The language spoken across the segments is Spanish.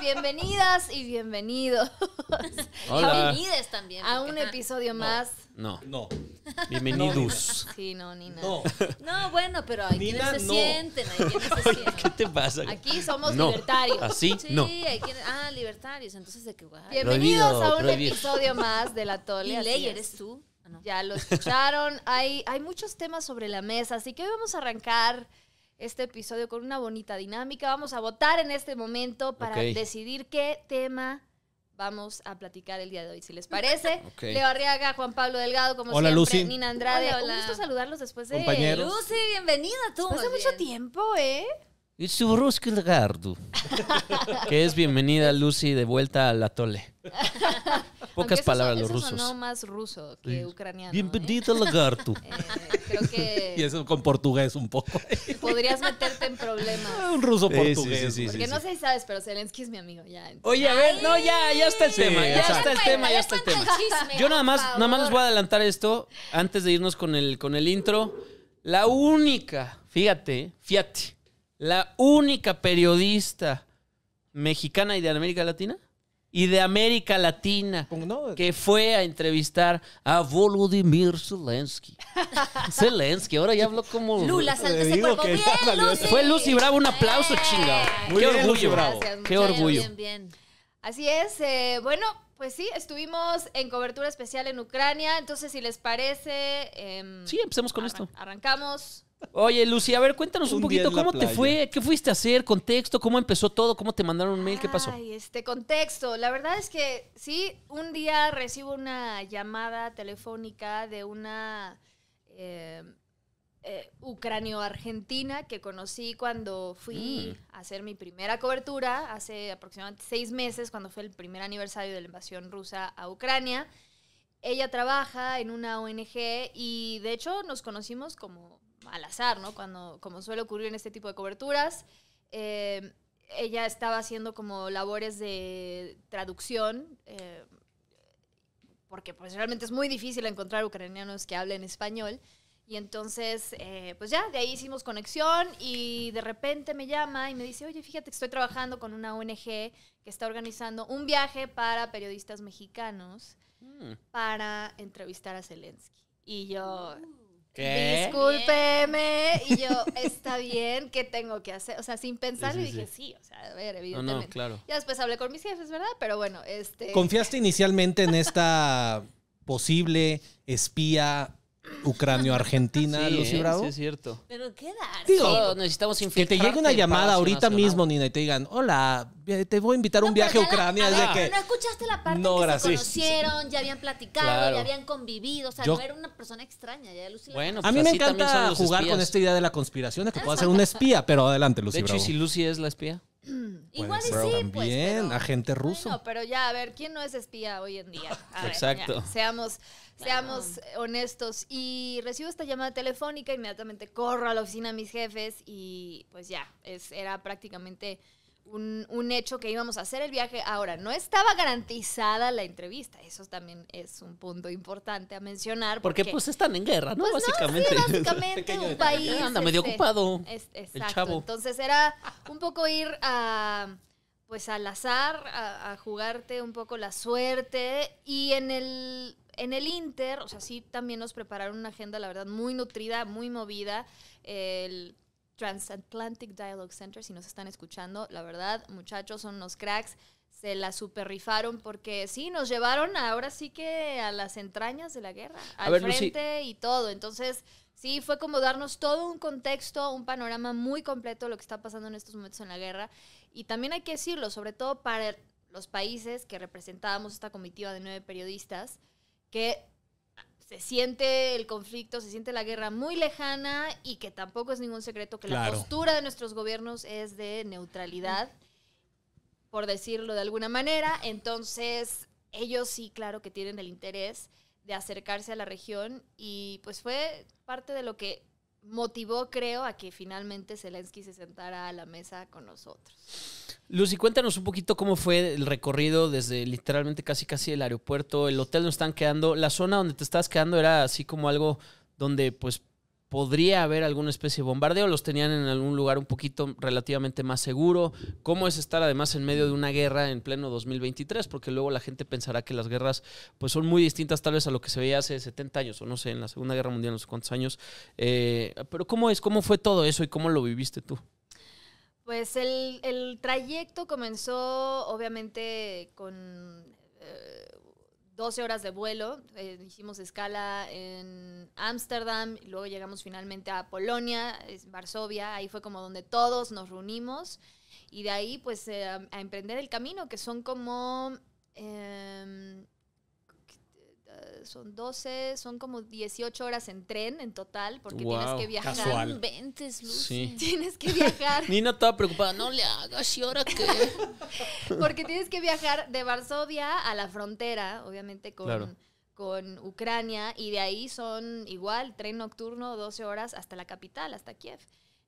Bienvenidas y bienvenidos. Bienvenides también. A un episodio más. No. No. Bienvenidos. Sí, no, Nina. No. No, bueno, pero hay quienes se sienten, hay quienes se ¿Qué te pasa? Aquí somos libertarios. ¿Así? Sí, no. hay quienes. Ah, libertarios. Entonces, ¿de qué guay? Bienvenidos a un episodio más de La Tole. Y ley, eres tú. Ah, ya lo escucharon. Hay, hay muchos temas sobre la mesa, así que hoy vamos a arrancar este episodio con una bonita dinámica. Vamos a votar en este momento para decidir qué tema vamos a platicar el día de hoy, si les parece. Leo Arriaga, Juan Pablo Delgado, como hola, Lucy. Nina Andrade. Hola, Un gusto saludarlos después de... Lucy, bienvenida tú. Hace mucho tiempo, ¿eh? que es bienvenida Lucy de vuelta a la tole pocas palabras los rusos. No más ruso que ucraniano. Bienvenido ¿eh? lagarto. Eh, creo que. Y eso con portugués un poco. Podrías meterte en problemas. Un ruso portugués. Sí, porque no sé si sabes, pero Zelensky es mi amigo. Ya, Oye, a ver, no, ya, ya está el tema. Ya está, el tema, ya está el tema. Yo nada más, nada más les voy a adelantar esto antes de irnos con el, con el intro. La única, fíjate, fíjate, la única periodista mexicana y de América Latina y de América Latina que fue a entrevistar a Volodymyr Zelensky. Zelensky, ahora ya habló como Lula, salte ese Fue Lucy Bravo, un aplauso, chingado. Qué orgullo, Bravo. Qué orgullo. Bien, bien. Así es, eh, bueno, pues sí, estuvimos en cobertura especial en Ucrania, entonces si les parece... Em, sí, empecemos con esto. Arrancamos. Oye, Lucy, a ver, cuéntanos un, poquito cómo te fue, qué fuiste a hacer, contexto, cómo empezó todo, cómo te mandaron un mail, qué pasó. Ay, este contexto. La verdad es que sí, un día recibo una llamada telefónica de una eh, eh, ucranio-argentina que conocí cuando fui mm. a hacer mi primera cobertura hace aproximadamente seis meses, cuando fue el primer aniversario de la invasión rusa a Ucrania. Ella trabaja en una ONG y de hecho nos conocimos como al azar, ¿no? Cuando, como suele ocurrir en este tipo de coberturas. Eh, ella estaba haciendo como labores de traducción, eh, porque pues realmente es muy difícil encontrar ucranianos que hablen español. Y entonces, eh, pues ya, de ahí hicimos conexión y de repente me llama y me dice, oye, fíjate que estoy trabajando con una ONG que está organizando un viaje para periodistas mexicanos mm. para entrevistar a Zelensky. Y yo, uh. ¿Qué? Discúlpeme. Y yo, está bien, ¿qué tengo que hacer? O sea, sin pensar, le dije, sí. o sea, a ver, evidentemente. No, no, claro. Ya después hablé con mis jefes, ¿verdad? Pero bueno, este. ¿Confiaste inicialmente en esta posible espía Ucranio-Argentina, Lucy eh, Bravo. Sí, es cierto. Pero qué Digo, necesitamos Que te llegue una llamada ahorita mismo, Nina, y te digan, hola, eh, te voy a invitar a un viaje a Ucrania. No escuchaste la parte que se conocieron, ya habían platicado, ya habían convivido. O sea, no era una persona extraña. Ya bueno, pues a mí pues me encanta jugar con esta idea de la conspiración, de que pueda ser una espía, pero adelante, Lucy de hecho, ¿y si Lucy es la espía? Igual y sí, pues. agente ruso. No, pero ya, a ver, ¿quién no es espía hoy en día? Exacto. seamos, seamos honestos. Y recibo esta llamada telefónica, inmediatamente corro a la oficina de mis jefes y pues ya, es, era prácticamente un, hecho que íbamos a hacer el viaje. Ahora, no estaba garantizada la entrevista. Eso también es un punto importante a mencionar. Porque, pues están en guerra, ¿no? Pues, básicamente. No, un país. Anda medio este, ocupado. exacto. Entonces era un poco ir a. Pues al azar, a, a, jugarte un poco la suerte. Y en el. En el Inter, o sea, sí también nos prepararon una agenda, la verdad, muy nutrida, muy movida. El Transatlantic Dialogue Center, si nos están escuchando. La verdad, muchachos, son unos cracks. Se la super rifaron porque sí, nos llevaron ahora sí que a las entrañas de la guerra, al frente y todo. Entonces, sí, fue como darnos todo un contexto, un panorama muy completo de lo que está pasando en estos momentos en la guerra. Y también hay que decirlo, sobre todo para los países que representábamos esta comitiva de nueve periodistas, que se siente el conflicto, se siente la guerra muy lejana y que tampoco es ningún secreto que la postura de nuestros gobiernos es de neutralidad, por decirlo de alguna manera. Entonces, ellos sí, claro que tienen el interés de acercarse a la región y pues fue parte de lo que motivó, creo, a que finalmente Zelensky se sentara a la mesa con nosotros. Lucy, cuéntanos un poquito cómo fue el recorrido desde literalmente casi casi el aeropuerto, el hotel donde están quedando, la zona donde te estabas quedando era así como algo donde pues podría haber alguna especie de bombardeo, los tenían en algún lugar un poquito relativamente más seguro. ¿Cómo es estar además en medio de una guerra en pleno 2023? Porque luego la gente pensará que las guerras pues son muy distintas tal vez a lo que se veía hace 70 años o no sé, en la Segunda Guerra Mundial, no sé cuántos años. Eh, pero ¿cómo es? ¿Cómo fue todo eso y cómo lo viviste tú? Pues el, trayecto comenzó obviamente con eh, 12 horas de vuelo. Eh, hicimos escala en Ámsterdam, luego llegamos finalmente a Polonia, Varsovia, ahí fue como donde todos nos reunimos y de ahí pues eh, a, emprender el camino, que son como... Em, son 12, son como 18 horas en tren en total, porque tienes que viajar. Casual. Tienes que viajar. Nina estaba preocupada, no le hagas, ¿y ahora qué? porque tienes que viajar de Varsovia a la frontera, obviamente con... con Ucrania y de ahí son igual, tren nocturno, 12 horas hasta la capital, hasta Kiev.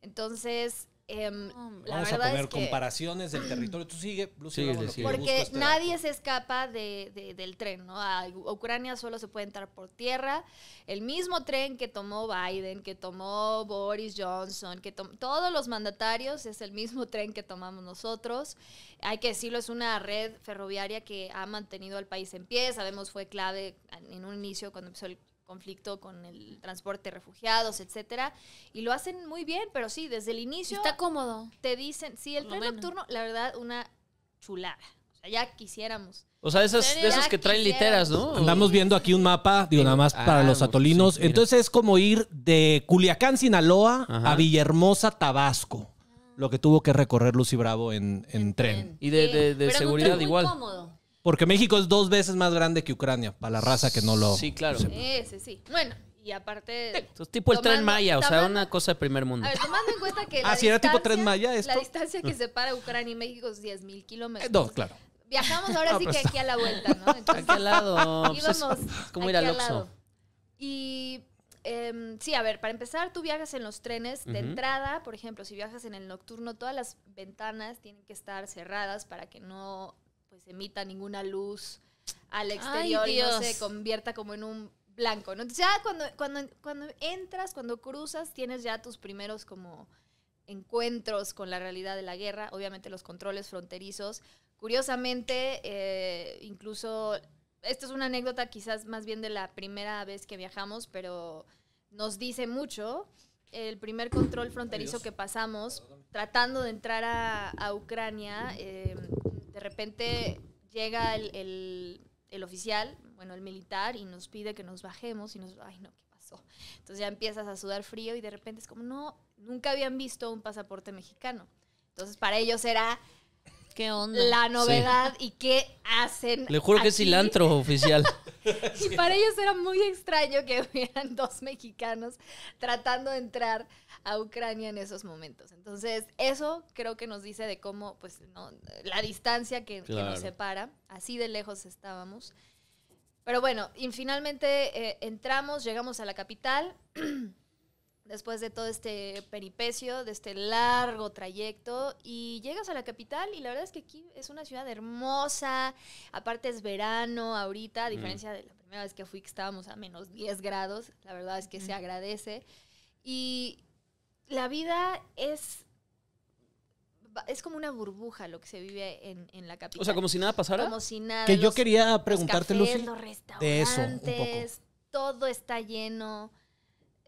Entonces, Em, Vamos a poner comparaciones del territorio. Tú sigue, Luz. Porque nadie se escapa de, del tren, ¿no? A Ucrania solo se puede entrar por tierra. El mismo tren que tomó Biden, que tomó Boris Johnson, que tomó... todos los mandatarios, es el mismo tren que tomamos nosotros. Hay que decirlo, es una red ferroviaria que ha mantenido al país en pie. Sabemos fue clave en un inicio cuando empezó el conflicto con el transporte refugiados, etcétera, y lo hacen muy bien, pero sí, desde el inicio está cómodo. Te dicen, sí, el ah, tren nocturno, la verdad una chulada. O sea, ya quisiéramos. O sea, esas, de esos que traen literas, ¿no? Andamos viendo aquí un mapa, digo, nada más para los atolinos. Entonces es como ir de Culiacán, Sinaloa, a Villahermosa, Tabasco. Lo que tuvo que recorrer Lucy Bravo en, tren. Y de, de, de seguridad igual. Porque México es dos veces más grande que Ucrania, para la raza que no lo. Sí, claro. Sí, sí, sí. Bueno, y aparte. Es pues, tipo el tren Maya, o sea, una cosa de primer mundo. A ver, tomando en cuenta que. ah, si era tipo tren Maya, La distancia que separa Ucrania y México es 10.000 kilómetros. Dos, eh, no, claro. Viajamos ahora sí que pues, aquí a la vuelta, ¿no? Entonces, aquí al lado. Pues, íbamos. como ir al Oxo. Y em, sí, a ver, para empezar, tú viajas en los trenes de entrada, por ejemplo, si viajas en el nocturno, todas las ventanas tienen que estar cerradas para que no pues emita ninguna luz al exterior y no se convierta como en un blanco, Entonces ya cuando, entras, cuando cruzas, tienes ya tus primeros como encuentros con la realidad de la guerra, obviamente los controles fronterizos. Curiosamente, eh, incluso, esto es una anécdota quizás más bien de la primera vez que viajamos, pero nos dice mucho el primer control fronterizo que pasamos tratando de entrar a, Ucrania. Eh, repente llega el, el, oficial, bueno, el militar, y nos pide que nos bajemos y nos, ay no, ¿qué pasó? Entonces ya empiezas a sudar frío y de repente es como, no, nunca habían visto un pasaporte mexicano. Entonces para ellos era ¿Qué onda? La novedad y qué hacen. Le juro que es cilantro oficial. y para ellos era muy extraño que hubieran dos mexicanos tratando de entrar a Ucrania en esos momentos. Entonces, eso creo que nos dice de cómo, pues, no, la distancia que, nos separa. Así de lejos estábamos. Pero bueno, y finalmente eh, entramos, llegamos a la capital. después de todo este peripecio, de este largo trayecto, y llegas a la capital y la verdad es que aquí es una ciudad hermosa, aparte es verano ahorita, a diferencia de la primera vez que fui que estábamos a menos 10 grados, la verdad es que se agradece, y la vida es... Es como una burbuja lo que se vive en, la capital. O sea, como si nada pasara. Como si nada. Que yo quería preguntarte, de eso, un poco. Todo está lleno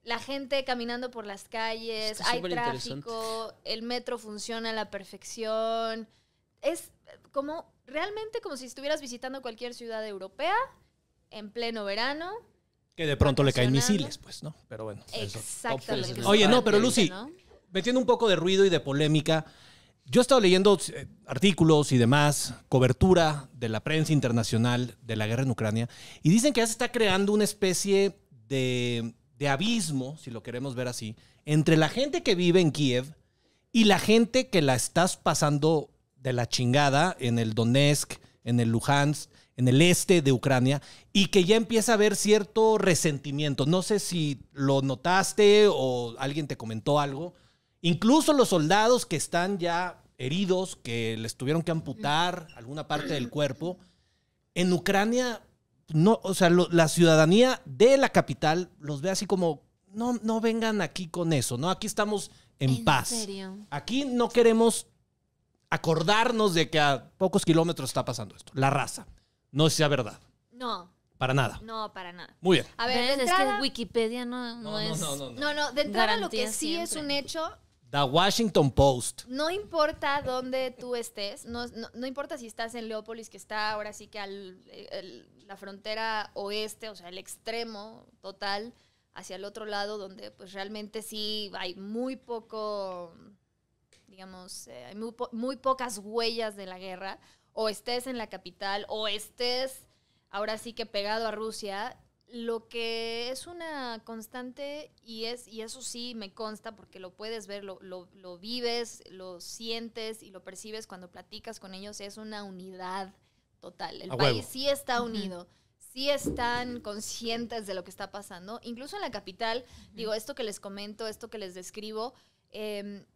la gente caminando por las calles, hay tráfico, el metro funciona a la perfección. Es como realmente como si estuvieras visitando cualquier ciudad europea en pleno verano. Que de pronto le caen misiles, pues, ¿no? Pero bueno. Exactamente. Oye, no, pero Lucy, metiendo un poco de ruido y de polémica, yo he estado leyendo eh, artículos y demás, cobertura de la prensa internacional de la guerra en Ucrania, y dicen que ya se está creando una especie de de abismo, si lo queremos ver así, entre la gente que vive en Kiev y la gente que la estás pasando de la chingada en el Donetsk, en el Luhansk, en el este de Ucrania, y que ya empieza a haber cierto resentimiento. No sé si lo notaste o alguien te comentó algo. Incluso los soldados que están ya heridos, que les tuvieron que amputar alguna parte del cuerpo, en Ucrania no, o sea, la ciudadanía de la capital los ve así como, no, no vengan aquí con eso, ¿no? Aquí estamos en, ¿En paz. Serio? Aquí no queremos acordarnos de que a pocos kilómetros está pasando esto. La raza. No sea verdad. No. Para nada. No, para nada. Muy bien. A ver, es que Wikipedia no, no, es. No, no, no. de entrada, lo que sí es un hecho la Washington Post. No importa dónde tú estés, no, importa si estás en Leópolis, que está ahora sí que al, la frontera oeste, o sea, el extremo total, hacia el otro lado, donde pues realmente sí hay muy poco, digamos, eh, hay muy, muy pocas huellas de la guerra, o estés en la capital, o estés ahora sí que pegado a Rusia, lo que es una constante, y, es, y eso sí me consta porque lo puedes ver, lo, vives, lo sientes y lo percibes cuando platicas con ellos, es una unidad total. El país sí está unido. sí están conscientes de lo que está pasando. Incluso en la capital, digo, esto que les comento, esto que les describo, em,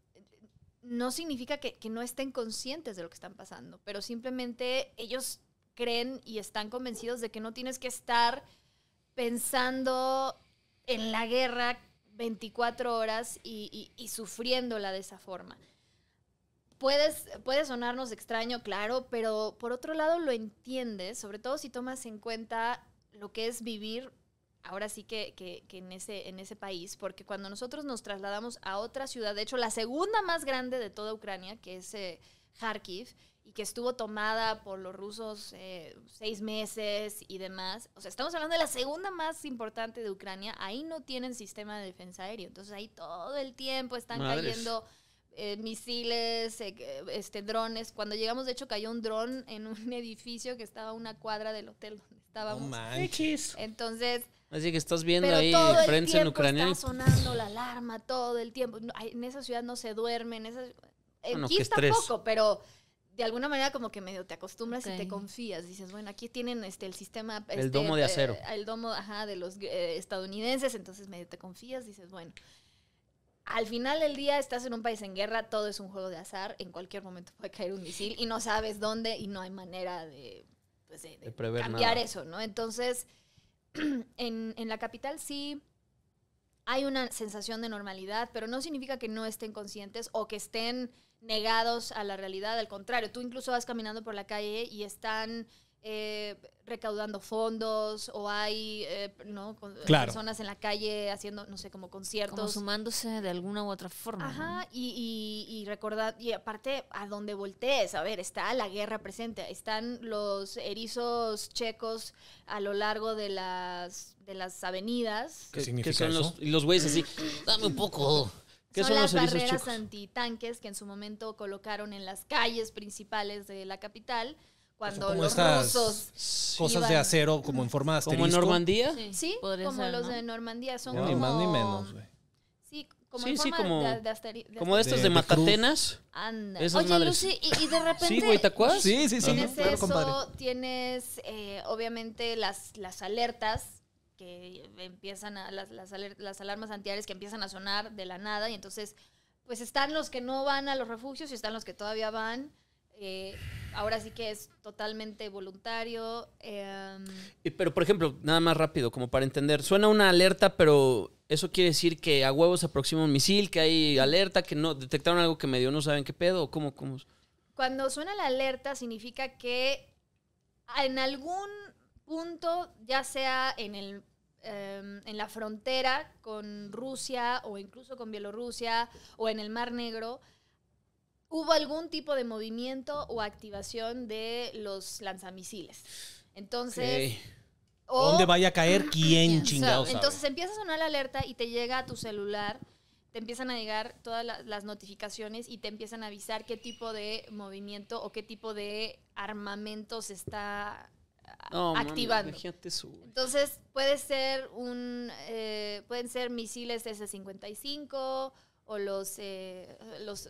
no significa que, que, no estén conscientes de lo que están pasando, pero simplemente ellos creen y están convencidos de que no tienes que estar pensando en la guerra 24 horas y, y, sufriéndola de esa forma. Puedes, puede sonarnos extraño, claro, pero por otro lado lo entiendes, sobre todo si tomas en cuenta lo que es vivir ahora sí que, que, en, ese, en ese país, porque cuando nosotros nos trasladamos a otra ciudad, de hecho la segunda más grande de toda Ucrania, que es eh, Kharkiv, y que estuvo tomada por los rusos eh, seis meses y demás. O sea, estamos hablando de la segunda más importante de Ucrania. Ahí no tienen sistema de defensa aérea. Entonces ahí todo el tiempo están cayendo eh, misiles, eh, este, drones. Cuando llegamos, de hecho, cayó un dron en un edificio que estaba a una cuadra del hotel donde estábamos. Entonces... Así que estás viendo ahí todo en ucraniano. Está sonando la alarma todo el tiempo. en esa ciudad no se duerme. En aquí tampoco, pero de alguna manera como que medio te acostumbras y te confías. Dices, bueno, aquí tienen este el sistema... el este, domo de acero. Eh, el domo, ajá, de los eh, estadounidenses, entonces medio te confías, dices, bueno. Al final del día estás en un país en guerra, todo es un juego de azar, en cualquier momento puede caer un misil y no sabes dónde y no hay manera de, pues, cambiar eso, ¿no? Entonces, en la capital sí hay una sensación de normalidad, pero no significa que no estén conscientes o que estén negados a la realidad, al contrario, tú incluso vas caminando por la calle y están eh, recaudando fondos o hay eh, ¿no? Eh, personas en la calle haciendo, no sé, como conciertos. sumándose de alguna u otra forma. Ajá, y, y, y, y aparte, a donde voltees, a ver, está la guerra presente, están los erizos checos a lo largo de las, de las avenidas. ¿Qué, significa son Los, los güeyes así, dame un poco... ¿Qué son, las barreras chicos? antitanques que en su momento colocaron en las calles principales de la capital cuando los rusos cosas de acero como en forma de asterisco. como en Normandía sí, como los de Normandía son ni más ni menos güey. sí como sí, en forma de, de, como estos de, Macatenas anda oye Lucy y, de repente sí güey sí sí sí tienes eso tienes eh, obviamente las las alertas que empiezan a, las, las, alarmas antiaéreas que empiezan a sonar de la nada y entonces pues están los que no van a los refugios y están los que todavía van. Eh, ahora sí que es totalmente voluntario. Em, pero, por ejemplo, nada más rápido, como para entender, suena una alerta, pero eso quiere decir que a huevos se aproxima un misil, que hay alerta, que no detectaron algo que medio no saben qué pedo, ¿cómo? cómo? Cuando suena la alerta significa que en algún punto, ya sea en, el, em, en la frontera con Rusia o incluso con Bielorrusia o en el Mar Negro, hubo algún tipo de movimiento o activación de los lanzamisiles. Entonces... ¿Dónde vaya a caer? ¿Quién chingados? Entonces empieza a sonar la alerta y te llega a tu celular, te empiezan a llegar todas las notificaciones y te empiezan a avisar qué tipo de movimiento o qué tipo de armamento se está activando. Entonces puede ser un, eh, pueden ser misiles S-55 o los, eh, los,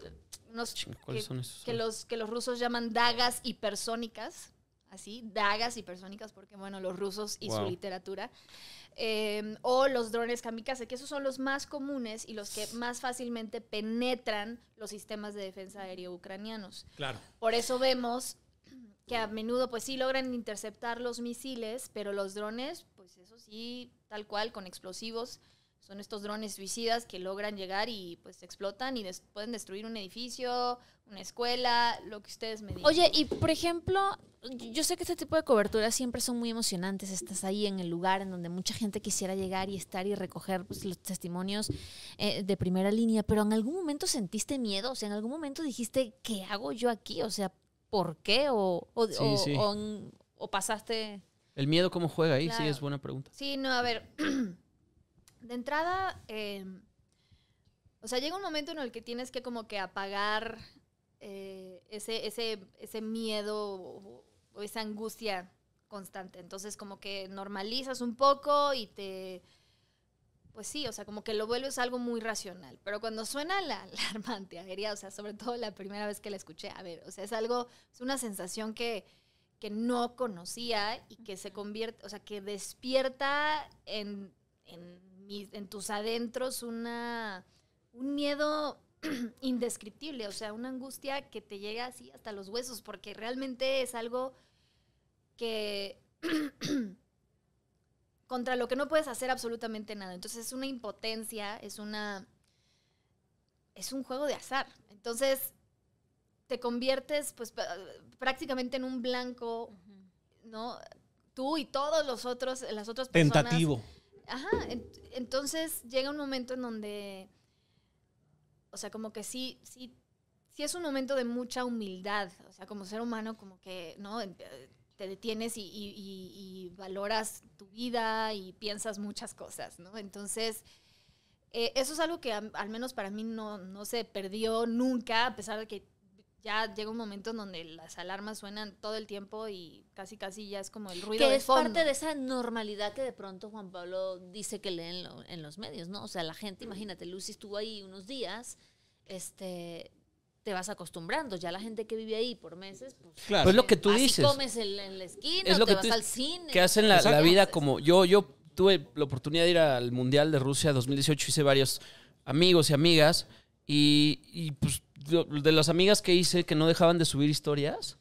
que, los que los rusos llaman dagas hipersónicas, así, dagas hipersónicas, porque bueno, los rusos y su literatura. Em, o los drones kamikaze, que esos son los más comunes y los que más fácilmente penetran los sistemas de defensa aérea ucranianos. Claro. Por eso vemos que a menudo pues sí logran interceptar los misiles, pero los drones, pues eso sí, tal cual, con explosivos. Son estos drones suicidas que logran llegar y pues explotan y pueden destruir un edificio, una escuela, lo que ustedes me digan. Oye, y por ejemplo, yo sé que este tipo de coberturas siempre son muy emocionantes. Estás ahí en el lugar en donde mucha gente quisiera llegar y estar y recoger pues, los testimonios eh, de primera línea, pero en algún momento sentiste miedo, o sea, en algún momento dijiste, ¿qué hago yo aquí? O sea, por qué o, o, pasaste... El miedo cómo juega ahí, sí, es buena pregunta. Sí, no, a ver, de entrada, em, o sea, llega un momento en el que tienes que como que apagar eh, ese, miedo o esa angustia constante. Entonces como que normalizas un poco y te pues sí, o sea, como que lo es algo muy racional. Pero cuando suena la alarma antiaérea, o sea, sobre todo la primera vez que la escuché, a ver, o sea, es algo, es una sensación que, que no conocía y que se convierte, o sea, que despierta en, tus adentros una, un miedo indescriptible, o sea, una angustia que te llega así hasta los huesos, porque realmente es algo que contra lo que no puedes hacer absolutamente nada. Entonces es una impotencia, es una... Es un juego de azar. Entonces te conviertes pues prácticamente en un blanco, ¿no? Tú y todos los otros, las otras personas. Tentativo. Ajá, entonces llega un momento en donde, o sea, como que sí, sí, sí es un momento de mucha humildad, o sea, como ser humano, como que, ¿no? Eh, te detienes y, valoras tu vida y piensas muchas cosas, ¿no? Entonces, eh, eso es algo que al menos para mí no, no, se perdió nunca, a pesar de que ya llega un momento en donde las alarmas suenan todo el tiempo y casi casi ya es como el ruido que es parte de esa normalidad que de pronto Juan Pablo dice que leen en los medios, ¿no? O sea, la gente, mm. imagínate, Lucy estuvo ahí unos días, este, te vas acostumbrando. Ya la gente que vive ahí por meses, pues, pues lo que tú así dices. comes en, la esquina, es lo te que vas al cine. Que hacen la, vida como yo, yo tuve la oportunidad de ir al Mundial de Rusia 2018, hice varios amigos y amigas y, pues de las amigas que hice que no dejaban de subir historias,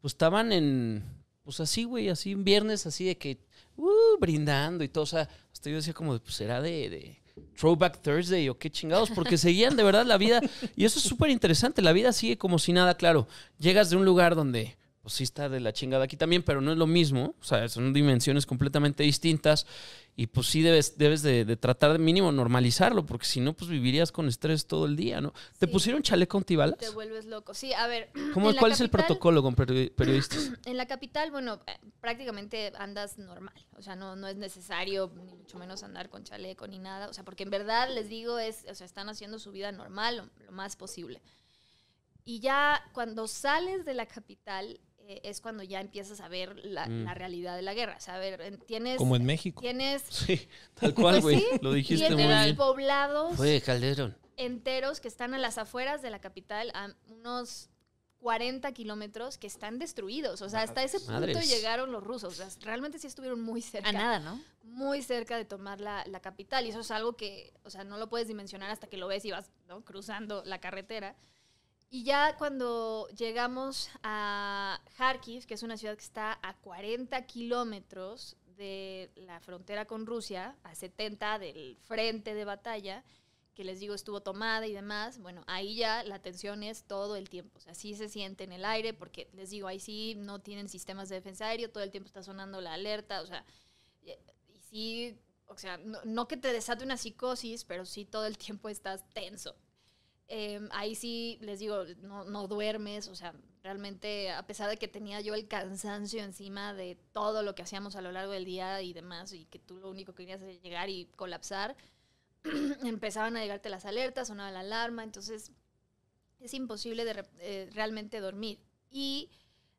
pues estaban en, pues así, güey, así un viernes, así de que, uh, brindando y todo, o sea, hasta yo decía como, pues será de Throwback Thursday o qué chingados, porque seguían de verdad la vida. Y eso es súper interesante, la vida sigue como si nada, claro. Llegas de un lugar donde pues sí está de la chingada aquí también, pero no es lo mismo. O sea, son dimensiones completamente distintas y pues sí debes, debes de, tratar de mínimo normalizarlo, porque si no, pues vivirías con estrés todo el día, ¿no? ¿Te pusieron chaleco antibalas? Te vuelves loco. Sí, a ver. ¿Cuál es el protocolo con periodistas? En la capital, bueno, eh, prácticamente andas normal. O sea, no, no es necesario, ni mucho menos andar con chaleco ni nada. O sea, porque en verdad les digo, es, o sea, están haciendo su vida normal lo más posible. Y ya cuando sales de la capital, eh, es cuando ya empiezas a ver mm. la, realidad de la guerra. O sea, a ver, tienes... Como en México. Tienes... Sí, tal cual, pues güey. lo dijiste poblados... Calderón. Enteros que están a las afueras de la capital, a unos 40 kilómetros que están destruidos. O sea, hasta ese punto llegaron los rusos. O sea, realmente sí estuvieron muy cerca. A nada, ¿no? Muy cerca de tomar la, capital. Y eso es algo que, o sea, no lo puedes dimensionar hasta que lo ves y vas cruzando la carretera. Y ya cuando llegamos a Kharkiv, que es una ciudad que está a 40 kilómetros de la frontera con Rusia, a 70 del frente de batalla, que les digo estuvo tomada y demás, bueno, ahí ya la tensión es todo el tiempo. O sea, sí se siente en el aire, porque les digo, ahí sí no tienen sistemas de defensa aéreo, todo el tiempo está sonando la alerta, o sea, o sea, no que te desate una psicosis, pero sí todo el tiempo estás tenso. Em, ahí sí les digo, no, no, duermes, o sea, realmente a pesar de que tenía yo el cansancio encima de todo lo que hacíamos a lo largo del día y demás, y que tú lo único que querías era llegar y colapsar, empezaban a llegarte las alertas, sonaba la alarma, entonces es imposible de, eh, realmente dormir. Y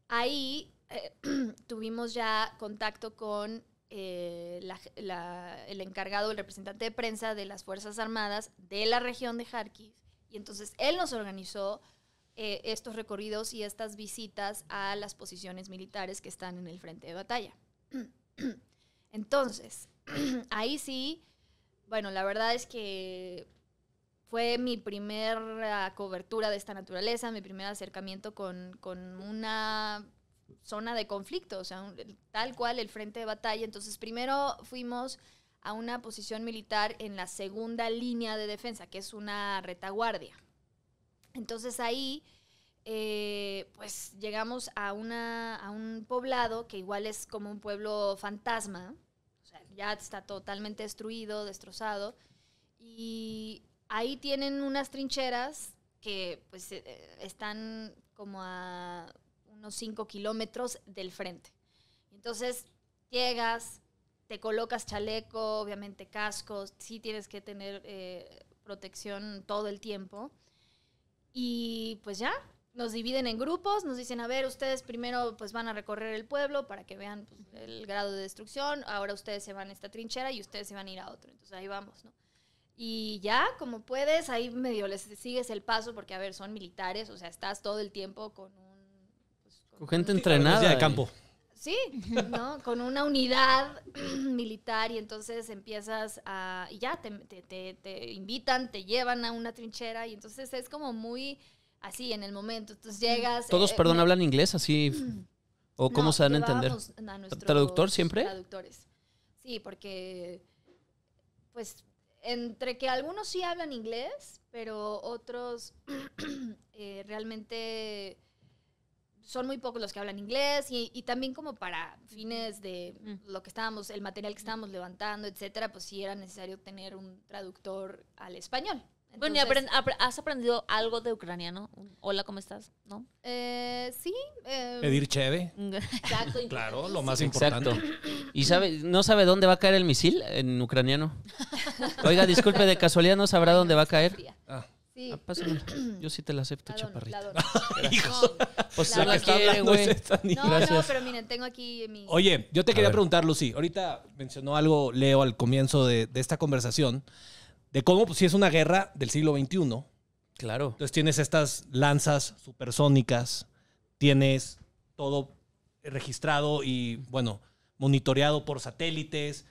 ahí eh, tuvimos ya contacto con eh, el encargado, el representante de prensa de las Fuerzas Armadas de la región de Kharkiv, y entonces él nos organizó eh, estos recorridos y estas visitas a las posiciones militares que están en el frente de batalla. Entonces, ahí sí, bueno, la verdad es que fue mi primera cobertura de esta naturaleza, mi primer acercamiento con, una zona de conflicto, o sea, tal cual el frente de batalla. Entonces, primero fuimos a una posición militar en la segunda línea de defensa, que es una retaguardia. Entonces ahí, eh, pues llegamos a, a un poblado que igual es como un pueblo fantasma, ya está totalmente destruido, destrozado, y ahí tienen unas trincheras que pues eh, están como a unos 5 kilómetros del frente. Entonces llegas, te colocas chaleco, obviamente cascos, sí tienes que tener eh, protección todo el tiempo. Y pues ya, nos dividen en grupos, nos dicen, a ver, ustedes primero pues van a recorrer el pueblo para que vean pues, el grado de destrucción, ahora ustedes se van a esta trinchera y ustedes se van a ir a otro. Entonces ahí vamos, ¿no? Y ya, como puedes, ahí medio les sigues el paso porque, a ver, son militares, o sea, estás todo el tiempo con un... Pues, con, gente entrenada. De campo. Sí, ¿no? Con una unidad militar y entonces empiezas a... Y ya, te, te, invitan, te llevan a una trinchera y entonces es como muy así en el momento. Entonces mm. llegas... Todos, eh, perdón, hablan inglés así. ¿O cómo se dan a entender? ¿Traductor siempre? Traductores. Sí, porque pues entre que algunos sí hablan inglés, pero otros eh, realmente son muy pocos los que hablan inglés y, también como para fines de mm. lo que estábamos, el material que mm. estábamos levantando, etcétera, pues sí era necesario tener un traductor al español. bueno, ¿has aprendido algo de ucraniano? Hola, ¿cómo estás? ¿No? Eh, sí. Eh, Pedir cheve. claro, lo más importante. ¿Y sabe, no sabe dónde va a caer el misil en ucraniano? Oiga, disculpe, de casualidad no sabrá dónde va a caer. Ah. Ah, yo sí te la acepto, chaparrita. Hijo. Pues No, no, pero miren, tengo aquí mi... Oye, yo te quería preguntar, Lucy. Ahorita mencionó algo Leo al comienzo de, esta conversación de cómo, pues, si es una guerra del siglo XXI. Claro. Entonces tienes estas lanzas supersónicas, tienes todo registrado y, bueno, monitoreado por satélites,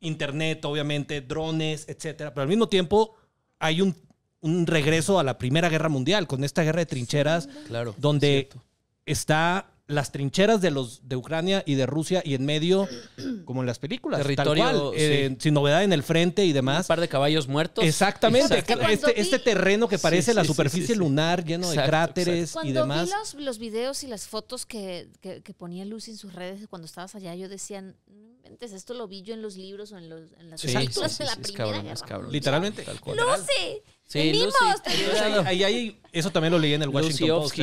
internet, obviamente, drones, etcétera. Pero al mismo tiempo hay un un regreso a la Primera Guerra Mundial, con esta guerra de trincheras, claro, donde están está las trincheras de los de Ucrania y de Rusia y en medio, como en las películas, eh, sin novedad en el frente y demás. Un par de caballos muertos. Exactamente. Este, este, terreno que parece la superficie lunar lleno de cráteres y demás. vi los, videos y las fotos que, que, que ponía Luz en sus redes cuando estabas allá, yo decía, esto lo vi yo en los libros o en, los, en las de la primera Literalmente. no cual. ¡Lucy! Sí, Ahí, eso también lo leí en el Washington Post.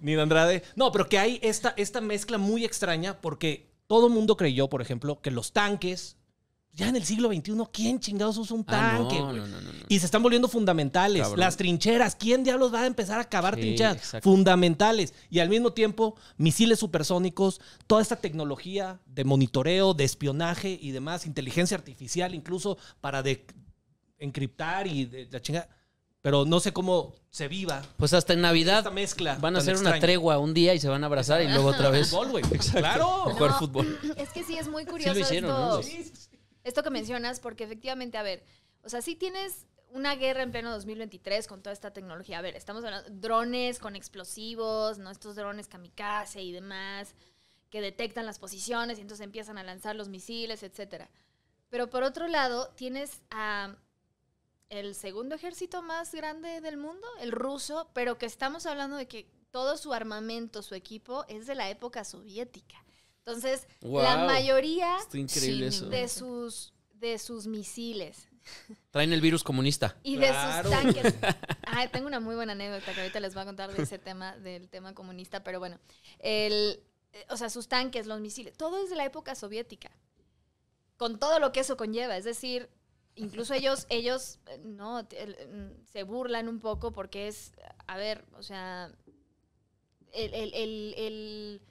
Nina Andrade. No, pero que hay esta, esta mezcla muy extraña porque todo mundo creyó, por ejemplo, que los tanques ya en el siglo XXI, ¿quién chingados usa un ah, tanque? y se están volviendo fundamentales. Las trincheras, ¿quién diablos va a empezar a cavar trincheras? Fundamentales. Y al mismo tiempo, misiles supersónicos, toda esta tecnología de monitoreo, de espionaje y demás, inteligencia artificial incluso para de encriptar y la chingada pero no sé cómo se viva. Pues hasta en Navidad van a hacer una tregua un día y se van a abrazar y luego otra vez. Fútbol, Claro. fútbol. Es que sí, es muy curioso esto que mencionas, porque efectivamente, a ver, o sea, si tienes una guerra en pleno 2023 con toda esta tecnología. A ver, estamos hablando de drones con explosivos, ¿no? Estos drones kamikaze y demás, que detectan las posiciones y entonces empiezan a lanzar los misiles, etcétera. Pero por otro lado, tienes a el segundo ejército más grande del mundo, el ruso, pero que estamos hablando de que todo su armamento, su equipo, es de la época soviética. Entonces, la mayoría de sus, de sus misiles. Traen el virus comunista. Y de sus tanques. tengo una muy buena anécdota que ahorita les voy a contar de ese tema, del tema comunista, pero bueno. El, eh, o sea, sus tanques, los misiles, todo es de la época soviética. Con todo lo que eso conlleva. Es decir, incluso ellos, ellos, eh, no, se burlan un poco porque es, a ver, o sea, el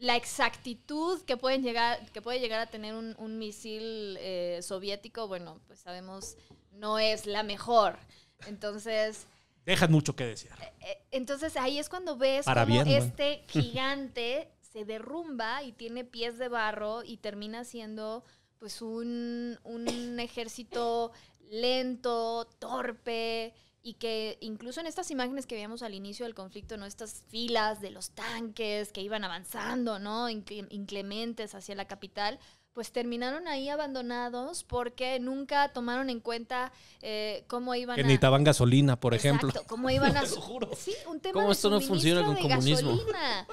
la exactitud que, pueden llegar, que puede llegar a tener un, misil eh, soviético, bueno, pues sabemos, no es la mejor. Entonces... Dejan mucho que desear. Eh, eh, entonces ahí es cuando ves cómo este gigante se derrumba y tiene pies de barro y termina siendo pues un, un ejército lento, torpe, y que incluso en estas imágenes que veíamos al inicio del conflicto, ¿no? Estas filas de los tanques que iban avanzando, ¿no? Inclementes hacia la capital, pues terminaron ahí abandonados porque nunca tomaron en cuenta eh, cómo iban a... necesitaban gasolina, por ejemplo. cómo iban a... Sí, un tema esto no funciona con comunismo? Gasolina.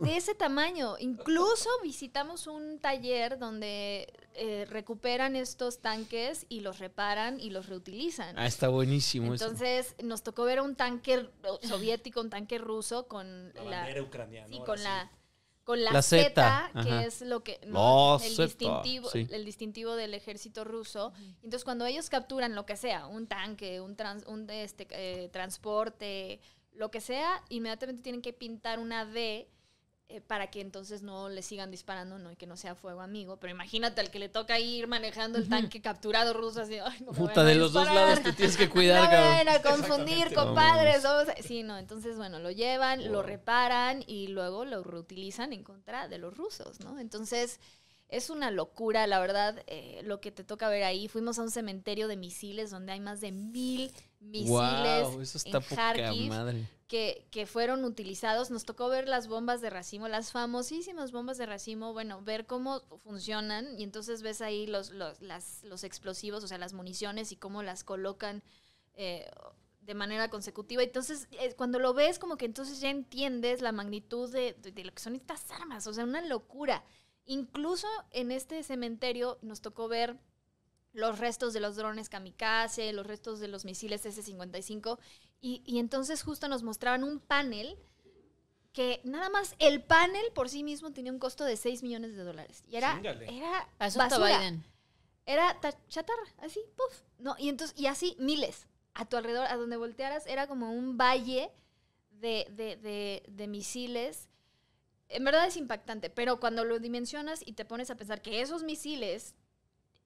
De ese tamaño. Incluso visitamos un taller donde eh, recuperan estos tanques y los reparan y los reutilizan. Ah, está buenísimo. Entonces nos tocó ver un tanque eh, soviético, un tanque ruso con la, ucraniana. Sí, con la con la, Z, que es lo que no, oh, el, distintivo, el distintivo del ejército ruso. Entonces, cuando ellos capturan lo que sea, un tanque, un, trans, un este, eh, transporte, lo que sea, inmediatamente tienen que pintar una D eh, para que entonces no le sigan disparando, ¿no? Y que no sea fuego amigo. Pero imagínate al que le toca ir manejando el tanque capturado ruso, así, Puta, de los dos lados te tienes que cuidar, cabrón. a confundir, compadres. Sí, no, entonces, bueno, lo llevan, lo reparan y luego lo reutilizan en contra de los rusos, ¿no? Entonces, es una locura, la verdad, eh, lo que te toca ver ahí. Fuimos a un cementerio de misiles donde hay más de mil misiles eso está en Que, que, fueron utilizados. Nos tocó ver las bombas de racimo, las famosísimas bombas de racimo, bueno, ver cómo funcionan y entonces ves ahí los, los, las, los explosivos, o sea, las municiones y cómo las colocan. Eh, de manera consecutiva. Entonces, eh, cuando lo ves, como que entonces ya entiendes la magnitud de, lo que son estas armas. O sea, una locura. Incluso en este cementerio nos tocó ver los restos de los drones kamikaze, los restos de los misiles S-55. Y, y, entonces justo nos mostraban un panel que nada más el panel por sí mismo tenía un costo de 6 millones de dólares. Y era, era basura. Biden. Era chatarra, así, puff. No, y, entonces, y así miles. A tu alrededor, a donde voltearas, era como un valle de misiles en verdad es impactante, pero cuando lo dimensionas y te pones a pensar que esos misiles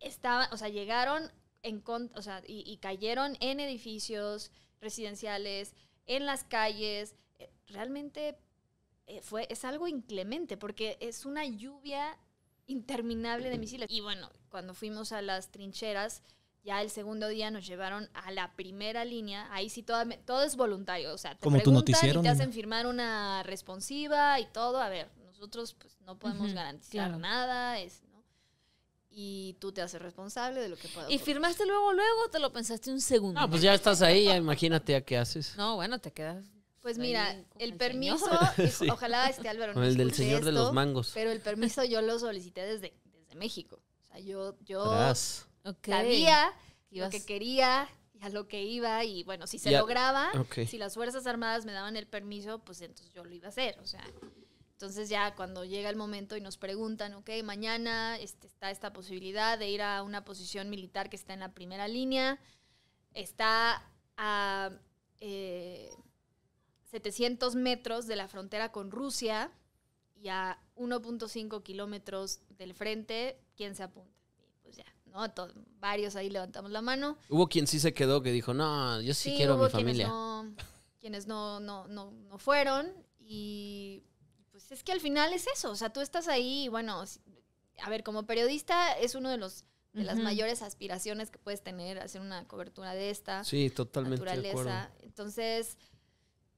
estaba, o sea, llegaron en, o sea, y, cayeron en edificios residenciales, en las calles. Eh, realmente eh, fue, es algo inclemente porque es una lluvia interminable de misiles. Y bueno, cuando fuimos a las trincheras, ya el segundo día nos llevaron a la primera línea. Ahí sí todo, todo es voluntario. O sea, te Como preguntan y te hacen firmar una responsiva y todo. A ver, nosotros pues, no podemos garantizar nada. Es, y tú te haces responsable de lo que pueda ¿Y firmaste luego, luego te lo pensaste un segundo? Ah, pues ya estás ahí, ya imagínate ya qué haces. No, bueno, te quedas. Pues mira, el, permiso, ojalá este Álvaro no El del señor de los mangos. Pero el permiso yo lo solicité desde, México. O sea, yo, yo sabía lo que quería y a lo que iba y bueno, si se lograba, si las Fuerzas Armadas me daban el permiso, pues entonces yo lo iba a hacer. O sea, entonces ya cuando llega el momento y nos preguntan, ok, mañana este, está esta posibilidad de ir a una posición militar que está en la primera línea, está a 700 eh, metros de la frontera con Rusia y a 1.5 kilómetros del frente, ¿quién se apunta? pues ya, ¿no? varios ahí levantamos la mano. Hubo quien sí se quedó que dijo, no, yo sí, quiero a mi familia. Quienes no, quienes no, no, no fueron y pues, es que al final es eso, o sea, tú estás ahí bueno, a ver, como periodista es uno de los las mayores aspiraciones que puedes tener, hacer una cobertura de esta. Sí, totalmente. Entonces,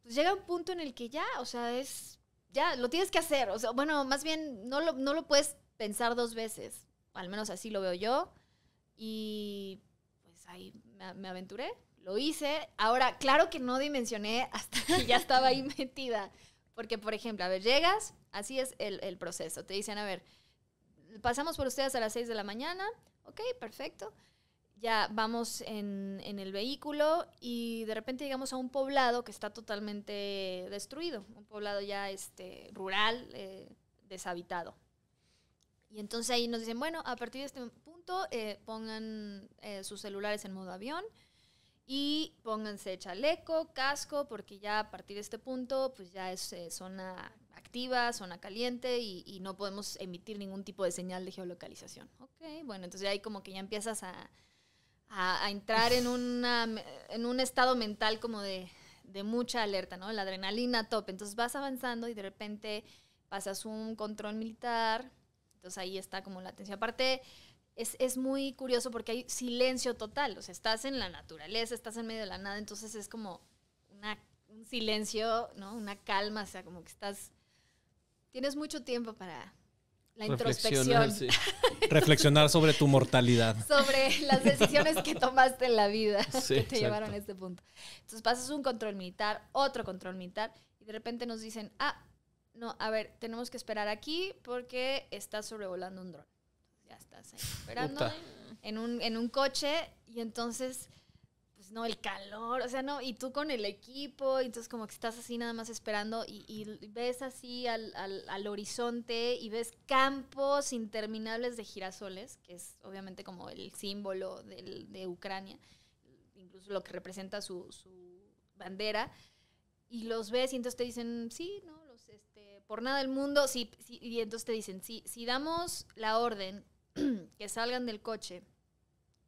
pues llega un punto en el que ya, o sea, es, ya, lo tienes que hacer. O sea, bueno, más bien no lo, no lo puedes pensar dos veces, al menos así lo veo yo. Y pues ahí me, me aventuré, lo hice. Ahora, claro que no dimensioné hasta que ya estaba ahí metida. Porque, por ejemplo, a ver, llegas, así es el, el proceso. Te dicen, a ver, pasamos por ustedes a las 6 de la mañana, ok, perfecto. Ya vamos en, en, el vehículo y de repente llegamos a un poblado que está totalmente destruido, un poblado ya este, rural, eh, deshabitado. Y entonces ahí nos dicen, bueno, a partir de este punto eh, pongan eh, sus celulares en modo avión, y pónganse chaleco, casco, porque ya a partir de este punto, pues ya es eh, zona activa, zona caliente y, no podemos emitir ningún tipo de señal de geolocalización. Ok, bueno, entonces ahí como que ya empiezas a, a, entrar en, en un estado mental como de, de mucha alerta, ¿no? La adrenalina top. Entonces vas avanzando y de repente pasas un control militar. Entonces ahí está como la atención. Aparte, es, muy curioso porque hay silencio total, o sea, estás en la naturaleza, estás en medio de la nada, entonces es como un silencio, ¿no? Una calma, o sea, como que estás, tienes mucho tiempo para la introspección. Reflexionar sobre tu mortalidad. Sobre las decisiones que tomaste en la vida que te llevaron a este punto. Entonces pasas un control militar, otro control militar, y de repente nos dicen, ah, no, a ver, tenemos que esperar aquí porque está sobrevolando un dron estás esperando en un, en un coche y entonces pues no, el calor, o sea, no, y tú con el equipo, y entonces como que estás así nada más esperando y, ves así al, al, al, horizonte y ves campos interminables de girasoles, que es obviamente como el símbolo del, de Ucrania, incluso lo que representa su, su, bandera, y los ves y entonces te dicen, sí, no, este, por nada del mundo, y entonces te dicen, sí, si damos la orden que salgan del coche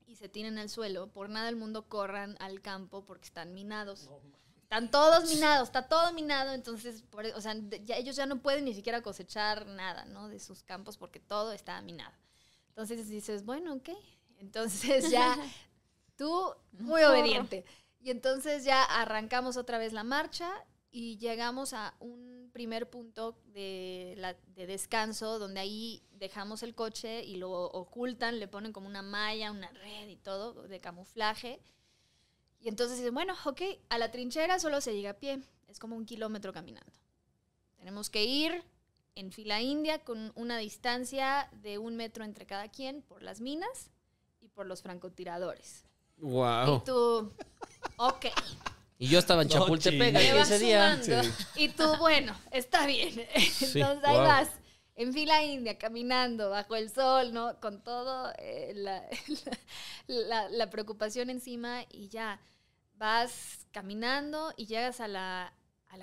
y se tienen al suelo, por nada del mundo corran al campo porque están minados. Están todos minados, está todo minado, entonces, e, ellos ya no pueden ni siquiera cosechar nada, ¿no? De sus campos porque todo está minado. Entonces dices, bueno, ok. Entonces ya tú, muy obediente. Y entonces ya arrancamos otra vez la marcha y llegamos a un primer punto de, descanso, donde ahí dejamos el coche y lo ocultan, le ponen como una malla, una red y todo de camuflaje. Y entonces dicen, bueno, ok, a la trinchera solo se llega a pie, es como un kilómetro caminando. Tenemos que ir en fila india con una distancia de un metro entre cada quien por las minas y por los francotiradores. Wow. Y ok. Y yo estaba en Chapultepec ese día. Y tú, bueno, está bien. Entonces ahí vas en fila india, caminando bajo el sol, ¿no? Con toda eh, la, preocupación encima y ya vas caminando y llegas a la,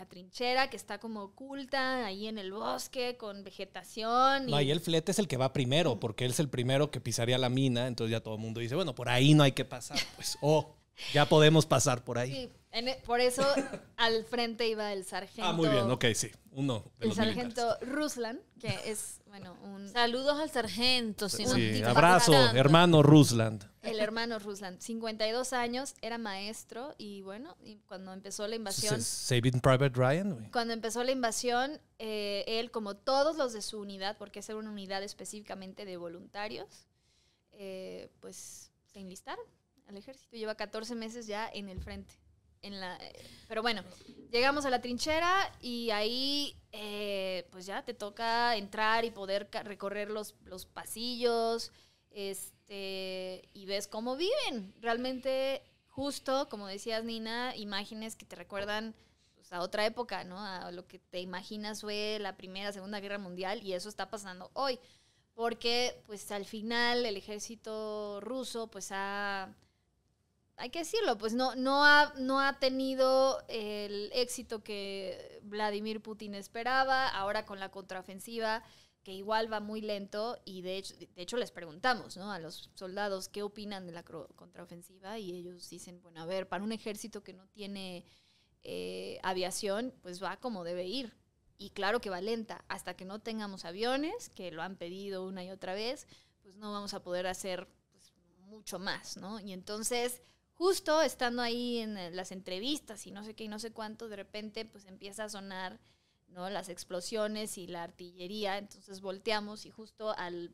trinchera que está como oculta ahí en el bosque con vegetación. No, y... y el flete es el que va primero, porque él es el primero que pisaría la mina, entonces ya todo el mundo dice, bueno, por ahí no hay que pasar, pues, oh. Ya podemos pasar por ahí. E, por eso al frente iba el sargento. Ah, muy bien, ok, sí. Uno. el sargento Ruslan, que es, bueno, un. Saludos al sargento. sí, abrazo, hermano Ruslan. El hermano Ruslan, 52 años, era maestro y bueno, cuando empezó la invasión. Saving Private Ryan, Cuando empezó la invasión, él, como todos los de su unidad, porque es una unidad específicamente de voluntarios, eh, pues se enlistaron el ejército. Lleva 14 meses ya en el frente. En la, pero bueno, llegamos a la trinchera y ahí eh, pues ya te toca entrar y poder recorrer los, los pasillos este, y ves cómo viven. Realmente justo, como decías Nina, imágenes que te recuerdan pues, a otra época, ¿no? A lo que te imaginas fue la Primera, Segunda Guerra Mundial y eso está pasando hoy. Porque pues al final el ejército ruso pues ha hay que decirlo, pues no, no, ha, no ha tenido el éxito que Vladimir Putin esperaba, ahora con la contraofensiva, que igual va muy lento, y de hecho, de hecho les preguntamos ¿no? a los soldados qué opinan de la contraofensiva, y ellos dicen, bueno, a ver, para un ejército que no tiene eh, aviación, pues va como debe ir. Y claro que va lenta, hasta que no tengamos aviones, que lo han pedido una y otra vez, pues no vamos a poder hacer pues, mucho más, ¿no? Y entonces justo estando ahí en eh, las entrevistas y no sé qué y no sé cuánto, de repente pues empieza a sonar ¿no? las explosiones y la artillería, entonces volteamos y justo al,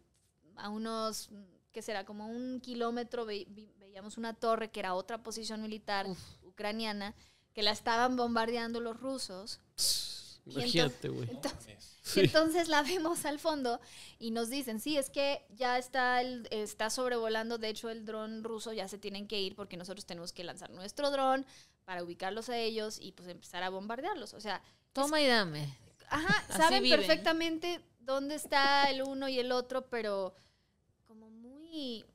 a unos, que será como un kilómetro, veíamos una torre que era otra posición militar ucraniana, que la estaban bombardeando los rusos. güey. Entonces la vemos al fondo y nos dicen, sí, es que ya está, está sobrevolando, de hecho el dron ruso ya se tienen que ir porque nosotros tenemos que lanzar nuestro dron para ubicarlos a ellos y pues empezar a bombardearlos. O sea... Toma y dame. Ajá, saben perfectamente dónde está el uno y el otro, pero como muy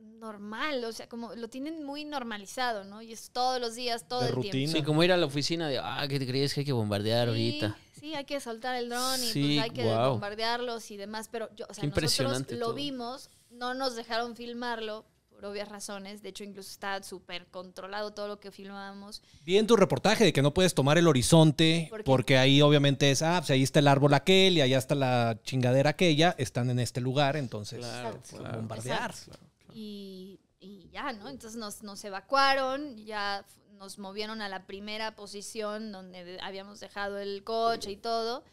normal, o sea, como lo tienen muy normalizado, ¿no? Y es todos los días, todo el rutina. tiempo. Sí, como ir a la oficina de, ah, ¿qué crees que hay que bombardear ahorita? Sí, hay que soltar el dron y pues, hay que bombardearlos y demás, pero yo, o sea, nosotros lo vimos, no nos dejaron filmarlo por obvias razones, de hecho incluso está súper controlado todo lo que filmábamos. Bien tu reportaje de que no puedes tomar el horizonte porque ahí obviamente es, ah, pues ahí está el árbol aquel y allá está la chingadera aquella, están en este lugar, entonces claro, bombardear y, ya, ¿no? Entonces nos, evacuaron, ya nos movieron a la primera posición donde habíamos dejado el coche y todo.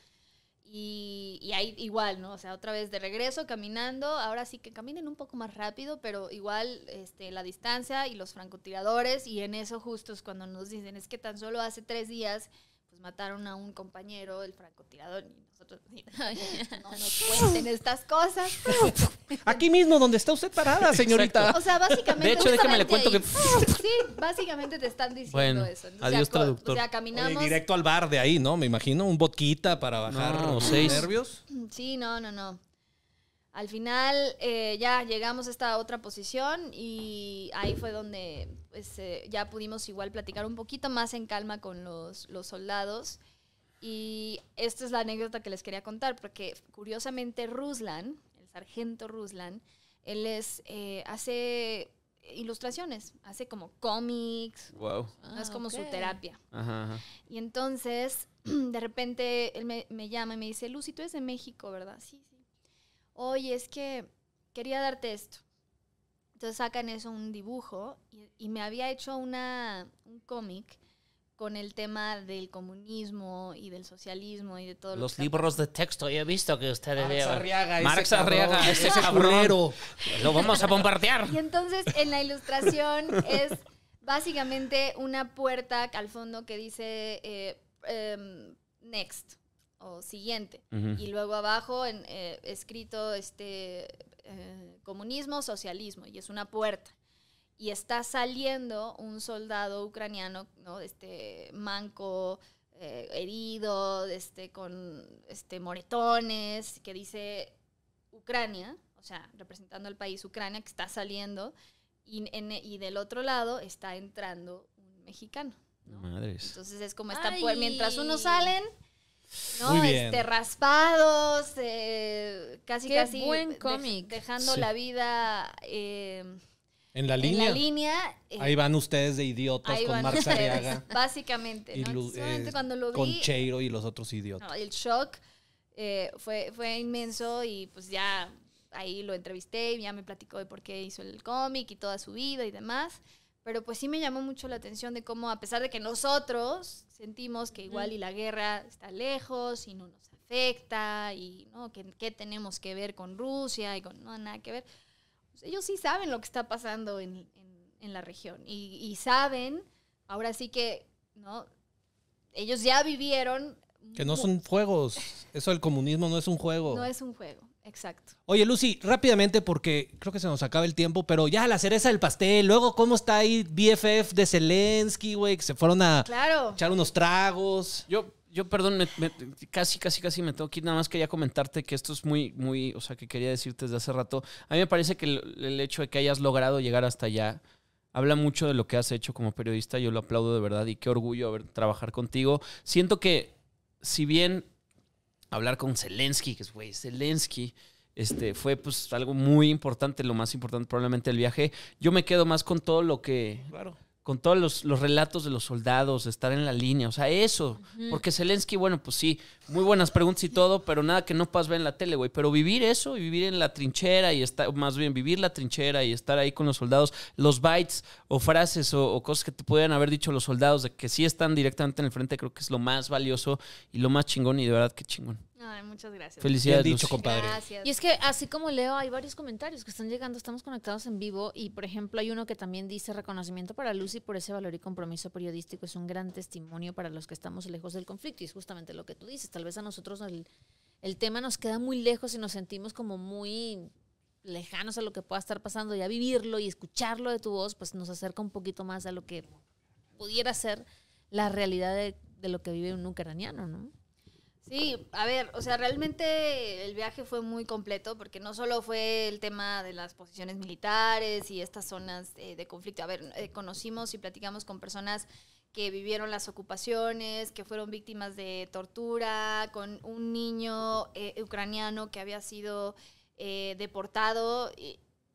Y, y, ahí igual, ¿no? O sea, otra vez de regreso, caminando. Ahora sí que caminen un poco más rápido, pero igual este, la distancia y los francotiradores. Y en eso justo es cuando nos dicen, es que tan solo hace tres días pues, mataron a un compañero, el francotirador, y nosotros no nos cuenten estas cosas. Aquí mismo, donde está usted parada, señorita. O sea, básicamente. De hecho, déjame le cuento que. Sí, básicamente te están diciendo eso. adiós, o sea, traductor. caminamos. directo al bar de ahí, ¿no? Me imagino, un botquita para bajar los nervios. Sí, no, no, no. Al final eh, ya llegamos a esta otra posición y ahí fue donde pues, eh, ya pudimos igual platicar un poquito más en calma con los, soldados. Y esta es la anécdota que les quería contar, porque curiosamente Ruslan, el sargento Ruslan, él es, eh, hace ilustraciones, hace como cómics, wow. es ah, como su terapia. Y entonces, de repente, él me, me llama y me dice, Lucy, tú eres de México, ¿verdad? Sí, sí oye, es que quería darte esto. Entonces sacan eso, un dibujo, y, me había hecho un cómic con el tema del comunismo y del socialismo y de todo los libros de texto yo he visto que ustedes Marx Arriaga, Marx ese Arriaga cabrón, lo vamos a bombardear y entonces en la ilustración es básicamente una puerta al fondo que dice eh, em, next siguiente. Y luego abajo en, eh, escrito este, eh, comunismo, socialismo, y es una puerta. Y está saliendo un soldado ucraniano, ¿no? este, manco, herido eh, herido, este, con este, moretones, que dice Ucrania, o sea, representando al país Ucrania, que está saliendo, y, en, y del otro lado está entrando un mexicano. Entonces es como esta puerta, mientras uno salen ¿no? Muy este, raspados, eh, casi casi buen cómic. dejando la vida em, en la línea. Eh, ahí van ustedes de idiotas con Marx Básicamente. Eh, cuando lo vi, con Cheiro y los otros idiotas. el shock fue, fue inmenso y pues ya ahí lo entrevisté y ya me platicó de por qué hizo el cómic y toda su vida y demás. Pero pues sí me llamó mucho la atención de cómo, a pesar de que nosotros sentimos que igual y la guerra está lejos y no nos afecta y no que qué tenemos que ver con Rusia y con no nada que ver pues ellos sí saben lo que está pasando en, la región y, y, saben ahora sí que no ellos ya vivieron que no son juegos eso el comunismo no es un juego no es un juego Exacto. Oye, Lucy, rápidamente, porque creo que se nos acaba el tiempo, pero ya la cereza del pastel, luego, ¿cómo está ahí BFF de Zelensky, güey? Que se fueron a echar unos tragos. Yo, yo perdón, casi, casi, casi me tengo que ir. Nada más quería comentarte que esto es muy, muy, o sea, que quería decirte desde hace rato. A mí me parece que el, hecho de que hayas logrado llegar hasta allá habla mucho de lo que has hecho como periodista. Yo lo aplaudo de verdad y qué orgullo haber, trabajar contigo. Siento que, si bien hablar con Zelensky, que es, Zelensky. Este, fue pues algo muy importante, lo más importante probablemente el viaje. Yo me quedo más con todo lo que, claro con todos los, los, relatos de los soldados, estar en la línea, o sea, eso. Porque Zelensky, bueno, pues sí, muy buenas preguntas y todo, pero nada que no puedas ver en la tele, güey. Pero vivir eso y vivir en la trinchera y estar, más bien, vivir la trinchera y estar ahí con los soldados, los bytes o frases o, cosas que te pudieran haber dicho los soldados de que sí están directamente en el frente, creo que es lo más valioso y lo más chingón y de verdad que chingón muchas gracias. Felicidades, dicho, compadre. Y es que así como leo, hay varios comentarios que están llegando, estamos conectados en vivo y, por ejemplo, hay uno que también dice reconocimiento para Lucy por ese valor y compromiso periodístico. Es un gran testimonio para los que estamos lejos del conflicto y es justamente lo que tú dices. Tal vez a nosotros el, tema nos queda muy lejos y nos sentimos como muy lejanos a lo que pueda estar pasando, y a vivirlo y escucharlo de tu voz, pues nos acerca un poquito más a lo que pudiera ser la realidad de lo que vive un ucraniano, ¿no? Sí, a ver, o sea, realmente el viaje fue muy completo porque no solo fue el tema de las posiciones militares y estas zonas eh, de conflicto. A ver, eh, conocimos y platicamos con personas que vivieron las ocupaciones, que fueron víctimas de tortura, con un niño eh, ucraniano que había sido deportado.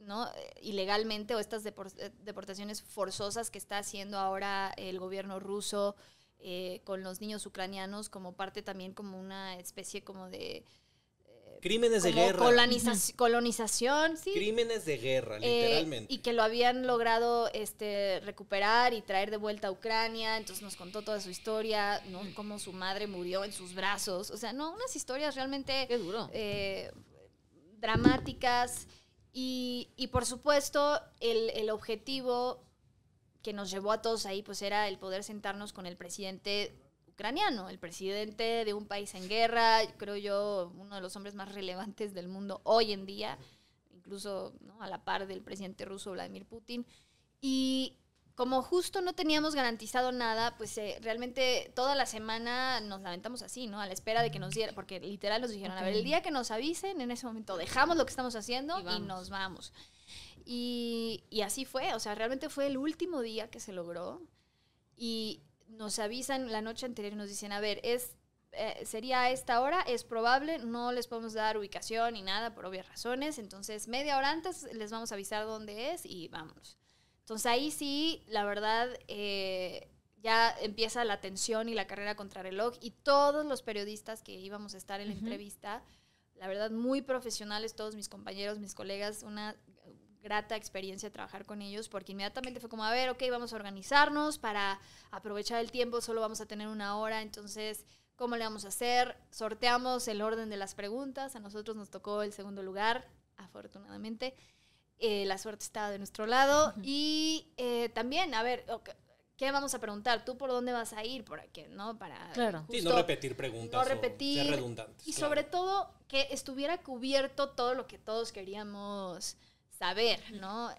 ¿no? ilegalmente o estas deportaciones forzosas que está haciendo ahora el gobierno ruso eh, con los niños ucranianos como parte también como una especie como de... Eh, Crímenes de guerra. Colonización, sí. Crímenes de guerra, eh, literalmente. y que lo habían logrado este, recuperar y traer de vuelta a Ucrania. Entonces nos contó toda su historia, ¿no? Mm. cómo su madre murió en sus brazos. O sea, no, unas historias realmente... dramáticas. Y, y, por supuesto, el, el objetivo que nos llevó a todos ahí, pues era el poder sentarnos con el presidente ucraniano, el presidente de un país en guerra, creo yo, uno de los hombres más relevantes del mundo hoy en día, incluso a la par del presidente ruso Vladimir Putin. Y como justo no teníamos garantizado nada, pues eh, realmente toda la semana nos lamentamos así, ¿no? A la espera de que nos diera, porque literal nos dijeron, a ver, el día que nos avisen, en ese momento dejamos lo que estamos haciendo y nos vamos. Y, así fue, o sea, realmente fue el último día que se logró. Y nos avisan la noche anterior y nos dicen, a ver, es eh, sería a esta hora, es probable, no les podemos dar ubicación ni nada por obvias razones, entonces media hora antes les vamos a avisar dónde es y vamos, Entonces ahí sí, la verdad, eh, ya empieza la tensión y la carrera contra reloj y todos los periodistas que íbamos a estar en la entrevista, la verdad, muy profesionales, todos mis compañeros, mis colegas, una grata experiencia trabajar con ellos porque inmediatamente fue como, a ver, ok, vamos a organizarnos para aprovechar el tiempo, solo vamos a tener una hora, entonces, ¿cómo le vamos a hacer? Sorteamos el orden de las preguntas, a nosotros nos tocó el segundo lugar, afortunadamente. Eh, la suerte estaba de nuestro lado y eh, también, a ver, ¿Qué vamos a preguntar? ¿Tú por dónde vas a ir? ¿Por qué? ¿No? Para. no repetir preguntas. No repetir. Y sobre todo, que estuviera cubierto todo lo que todos queríamos saber, ¿no?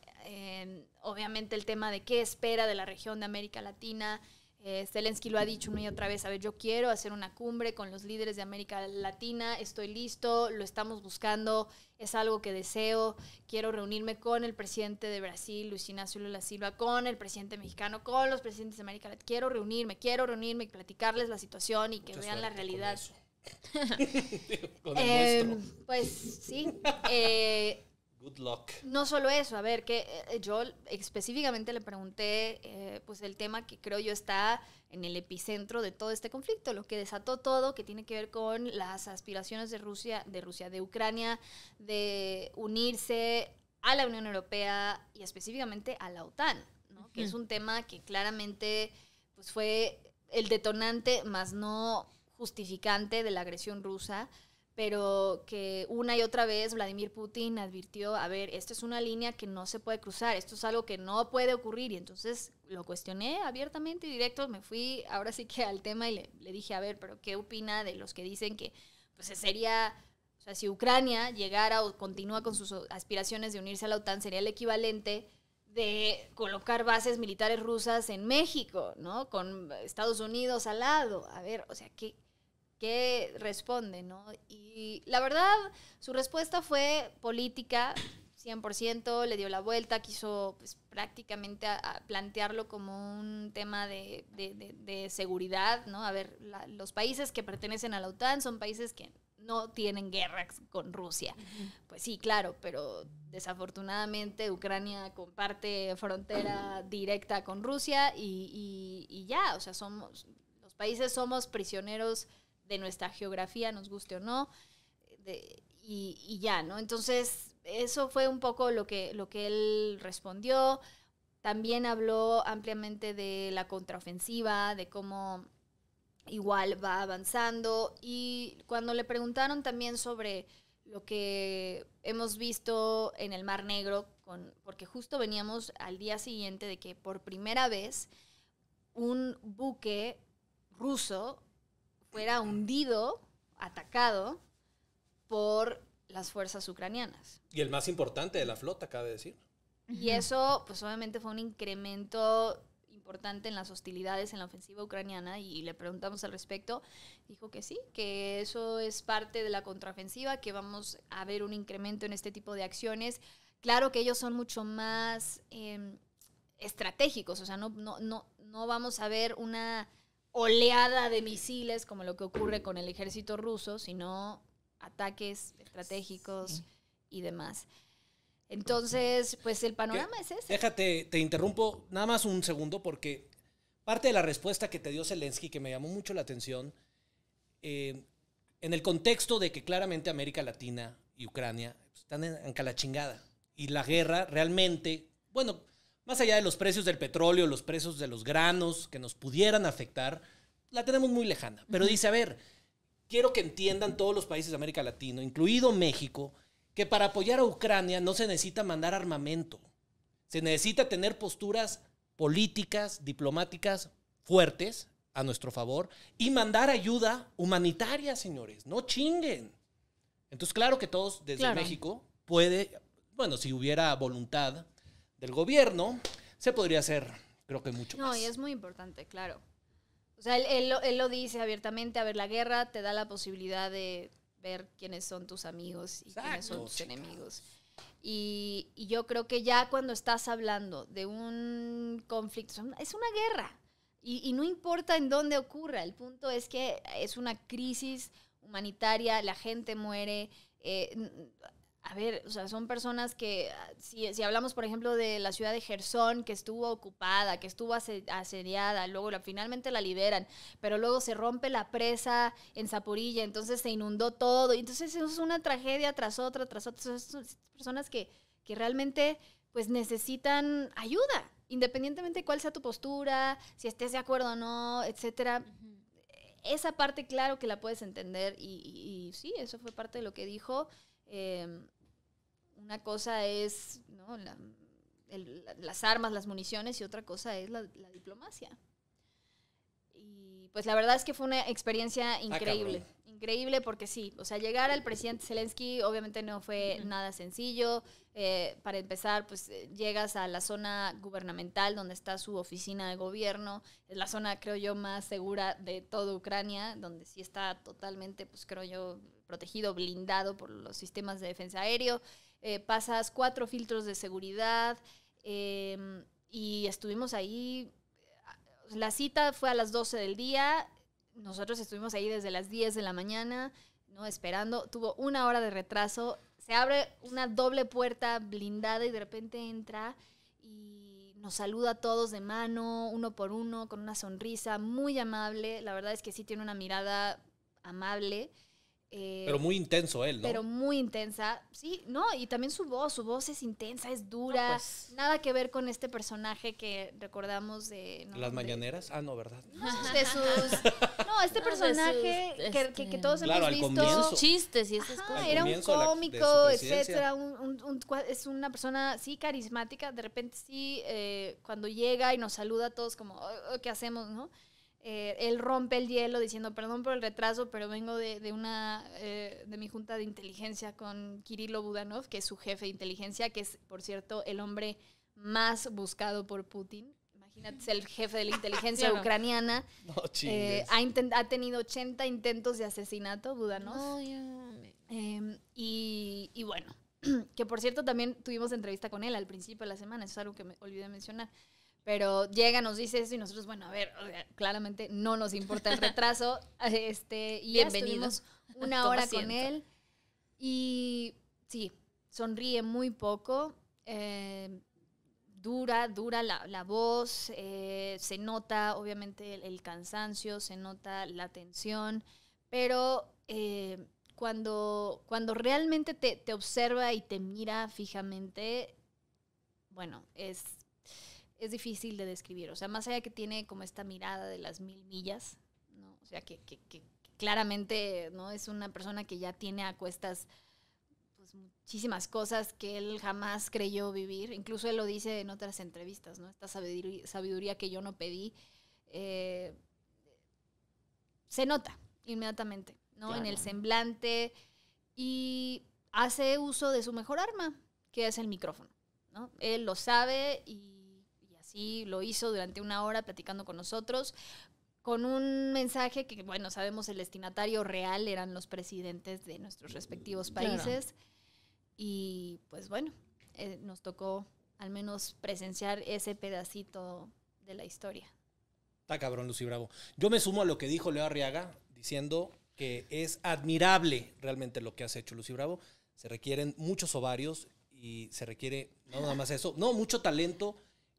obviamente el tema de qué espera de la región de América Latina. Eh, Zelensky lo ha dicho una y otra vez, a ver, yo quiero hacer una cumbre con los líderes de América Latina, estoy listo, lo estamos buscando, es algo que deseo, quiero reunirme con el presidente de Brasil, Luis Inácio Lula Silva, con el presidente mexicano, con los presidentes de América Latina, quiero reunirme, quiero reunirme y platicarles la situación y que vean la realidad. Con em, pues sí. Eh, no solo eso, a ver, que eh, yo específicamente le pregunté, eh, pues el tema que creo yo está en el epicentro de todo este conflicto, lo que desató todo, que tiene que ver con las aspiraciones de Rusia, de Rusia, de Ucrania, de unirse a la Unión Europea y específicamente a la OTAN, ¿no? que es un tema que claramente pues, fue el detonante, más no justificante de la agresión rusa pero que una y otra vez Vladimir Putin advirtió, a ver, esta es una línea que no se puede cruzar, esto es algo que no puede ocurrir. Y entonces lo cuestioné abiertamente y directo, me fui ahora sí que al tema y le, dije, a ver, pero ¿qué opina de los que dicen que pues sería... O sea, si Ucrania llegara o continúa con sus aspiraciones de unirse a la OTAN, sería el equivalente de colocar bases militares rusas en México, ¿no? Con Estados Unidos al lado. A ver, o sea, ¿qué, ¿qué responde? ¿no? Y la verdad, su respuesta fue política, 100%, le dio la vuelta, quiso pues, prácticamente plantearlo como un tema de, seguridad, ¿no? A ver, los países que pertenecen a la OTAN son países que no tienen guerras con Rusia. Pues sí, claro, pero desafortunadamente Ucrania comparte frontera directa con Rusia y, y ya, o sea, somos, los países somos prisioneros de nuestra geografía, nos guste o no, y, ya, ¿no? Entonces, eso fue un poco lo que, lo que él respondió. También habló ampliamente de la contraofensiva, de cómo igual va avanzando. Y cuando le preguntaron también sobre lo que hemos visto en el Mar Negro, con, porque justo veníamos al día siguiente de que por primera vez un buque ruso fuera hundido, atacado por las fuerzas ucranianas. Y el más importante de la flota, cabe decir. Y eso, pues obviamente fue un incremento importante en las hostilidades en la ofensiva ucraniana y le preguntamos al respecto, dijo que sí, que eso es parte de la contraofensiva, que vamos a ver un incremento en este tipo de acciones. Claro que ellos son mucho más em, estratégicos, o sea, no, no, no, no vamos a ver una oleada de misiles como lo que ocurre con el ejército ruso, sino ataques estratégicos y demás. Entonces, pues el panorama es ese. Déjate, te interrumpo nada más un segundo porque parte de la respuesta que te dio Zelensky, que me llamó mucho la atención, eh, en el contexto de que claramente América Latina y Ucrania están en, en calachingada y la guerra realmente, bueno, más allá de los precios del petróleo, los precios de los granos que nos pudieran afectar, la tenemos muy lejana. Pero dice, a ver, quiero que entiendan todos los países de América Latina, incluido México, que para apoyar a Ucrania no se necesita mandar armamento, se necesita tener posturas políticas, diplomáticas fuertes a nuestro favor y mandar ayuda humanitaria, señores, no chinguen. Entonces, claro que todos desde México puede, bueno, si hubiera voluntad del gobierno, se podría hacer, creo que mucho más. No, y es muy importante, claro. O sea, él, lo dice abiertamente, a ver, la guerra te da la posibilidad de ver quiénes son tus amigos y quiénes son tus enemigos. Y, yo creo que ya cuando estás hablando de un conflicto, es una guerra. Y, no importa en dónde ocurra, el punto es que es una crisis humanitaria, la gente muere. Eh, a ver, o sea, son personas que, ah, si, hablamos, por ejemplo, de la ciudad de Gerson, que estuvo ocupada, que estuvo asediada, luego la, finalmente la liberan, pero luego se rompe la presa en Zaporilla, entonces se inundó todo, y entonces eso es una tragedia tras otra, tras otra, son personas que, realmente pues necesitan ayuda, independientemente de cuál sea tu postura, si estés de acuerdo o no, etcétera. Esa parte, claro que la puedes entender y sí, eso fue parte de lo que dijo. Em, una cosa es las armas, las municiones y otra cosa es la, diplomacia. Y pues la verdad es que fue una experiencia ah, increíble. increíble porque sí, o sea, llegar al presidente Zelensky obviamente no fue nada sencillo. Eh, para empezar, pues eh, llegas a la zona gubernamental donde está su oficina de gobierno. Es la zona, creo yo, más segura de toda Ucrania, donde sí está totalmente, pues creo yo, protegido, blindado por los sistemas de defensa aéreo. Eh, pasas cuatro filtros de seguridad em, y estuvimos ahí. Eh, la cita fue a las 12 del día. Nosotros estuvimos ahí desde las 10 de la mañana, ¿no? Esperando. Tuvo una hora de retraso. Se abre una doble puerta blindada y de repente entra y nos saluda a todos de mano, uno por uno, con una sonrisa muy amable. La verdad es que sí tiene una mirada amable. Eh, pero muy intenso él, ¿no? Pero muy intensa, sí, no, y también su voz, su voz es intensa, es dura, ah, pues. nada que ver con este personaje que recordamos de... ¿Las mañaneras? Ah, no, ¿verdad? No, no este personaje que, que, este, todos hemos visto... sus chistes y esas cosas. era un cómico, etcétera, es una persona, sí, carismática, de repente sí, eh, cuando llega y nos saluda a todos como, oh, oh, ¿qué hacemos, no? Eh, él rompe el hielo diciendo, perdón por el retraso, pero vengo de, de una, eh, de mi junta de inteligencia con Kirilo Budanov, que es su jefe de inteligencia, que es, por cierto, el hombre más buscado por Putin. Imagínate, es el jefe de la inteligencia ucraniana. Eh, ha, tenido 80 intentos de asesinato, Budanov. Em, y, y bueno, que por cierto también tuvimos entrevista con él al principio de la semana, eso es algo que me olvidé mencionar. Pero llega, nos dice eso y nosotros, bueno, a ver, claramente no nos importa el retraso. este, y Bienvenidos. una hora con él. Y sí, sonríe muy poco. Eh, dura, dura la, la voz. Eh, se nota, obviamente, el, cansancio, se nota la tensión. Pero eh, cuando, cuando realmente te, te observa y te mira fijamente, bueno, es es difícil de describir. O sea, más allá que tiene como esta mirada de las mil millas, ¿no? O sea, que, claramente no es una persona que ya tiene a cuestas pues, muchísimas cosas que él jamás creyó vivir. Incluso él lo dice en otras entrevistas, ¿no? Esta sabiduría, que yo no pedí eh, se nota inmediatamente, ¿no? En el semblante y hace uso de su mejor arma, que es el micrófono, ¿no? Él lo sabe y Sí, lo hizo durante una hora platicando con nosotros, con un mensaje que, bueno, sabemos el destinatario real eran los presidentes de nuestros respectivos países. Y pues bueno, eh, nos tocó al menos presenciar ese pedacito de la historia. Está cabrón, Lucy Bravo. Yo me sumo a lo que dijo Leo Arriaga, diciendo que es admirable realmente lo que has hecho, Lucy Bravo. Se requieren muchos ovarios y se requiere, no nada más eso, no, mucho talento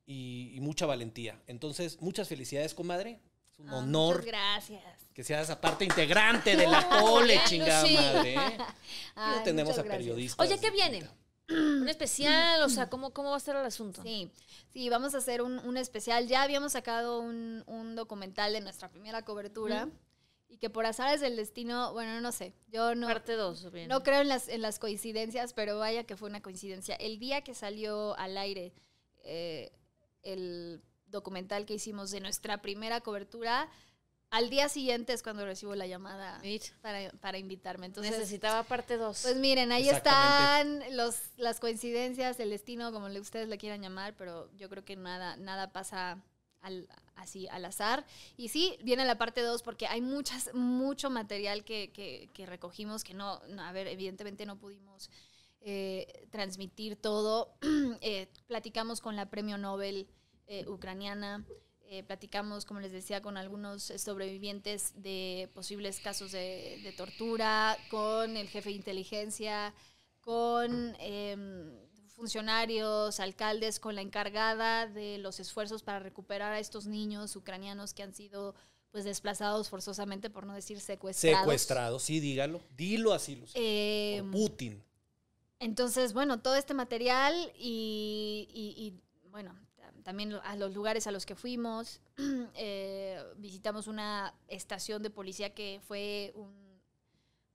y, mucha valentía. Entonces, muchas felicidades, comadre. Es un ah, honor. gracias. Que seas aparte integrante de la cole, chingada madre. ¿eh? tenemos a periodistas. Oye, ¿qué viene? un especial, o sea, ¿cómo, ¿cómo va a ser el asunto? Sí, sí, vamos a hacer un, especial. Ya habíamos sacado un, documental de nuestra primera cobertura. Y que por azar es el destino, bueno, no sé, yo no... Parte 2, No creo en las, en las coincidencias, pero vaya que fue una coincidencia. El día que salió al aire eh, el documental que hicimos de nuestra primera cobertura, al día siguiente es cuando recibo la llamada para, invitarme. Entonces, Necesitaba parte 2. Pues miren, ahí están los, las coincidencias, el destino, como ustedes le quieran llamar, pero yo creo que nada, nada pasa al, así al azar. Y sí, viene la parte 2 porque hay muchas, mucho material que, que, recogimos que no, a ver, evidentemente no pudimos eh, transmitir todo. Eh, platicamos con la premio Nobel eh, ucraniana, eh, platicamos, como les decía, con algunos sobrevivientes de posibles casos de, tortura, con el jefe de inteligencia, con em, funcionarios, alcaldes, con la encargada de los esfuerzos para recuperar a estos niños ucranianos que han sido pues desplazados forzosamente, por no decir secuestrados. Secuestrados, sí, dígalo. Dilo así, los em, Putin. Entonces, bueno, todo este material y, bueno, también a los lugares a los que fuimos, eh, visitamos una estación de policía que fue un,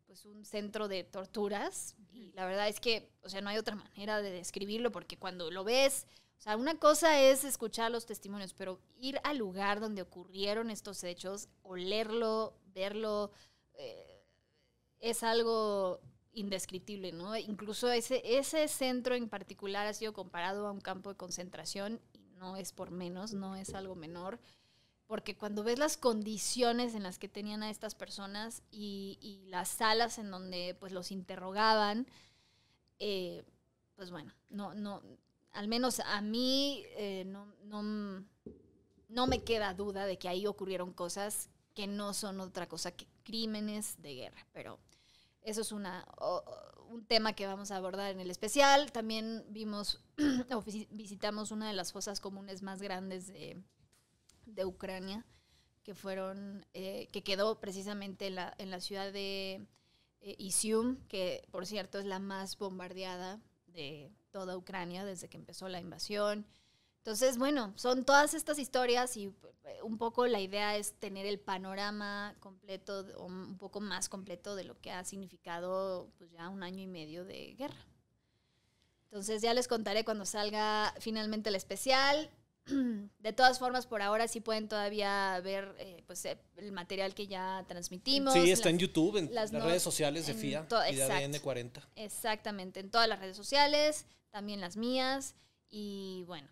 pues un centro de torturas y la verdad es que, o sea, no hay otra manera de describirlo porque cuando lo ves, o sea, una cosa es escuchar los testimonios, pero ir al lugar donde ocurrieron estos hechos, olerlo, verlo, eh, es algo indescriptible, ¿no? Incluso ese, ese centro en particular ha sido comparado a un campo de concentración y no es por menos, no es algo menor, porque cuando ves las condiciones en las que tenían a estas personas y, las salas en donde pues los interrogaban, eh, pues bueno, no, no, al menos a mí eh, no, no, no me queda duda de que ahí ocurrieron cosas que no son otra cosa que crímenes de guerra, pero... Eso es un tema que vamos a abordar en el especial. También vimos visitamos una de las fosas comunes más grandes de, Ucrania, que fueron, eh, que quedó precisamente en la, ciudad de eh, Izium, Isium, que por cierto es la más bombardeada de toda Ucrania desde que empezó la invasión. Entonces, bueno, son todas estas historias y eh, un poco la idea es tener el panorama completo o un poco más completo de lo que ha significado pues ya un año y medio de guerra. Entonces ya les contaré cuando salga finalmente el especial. De todas formas, por ahora sí pueden todavía ver eh, pues, eh, el material que ya transmitimos. Sí, está en YouTube, en las, redes sociales de FIA y de ADN 40. Exactamente, en todas las redes sociales, también las mías. Y bueno,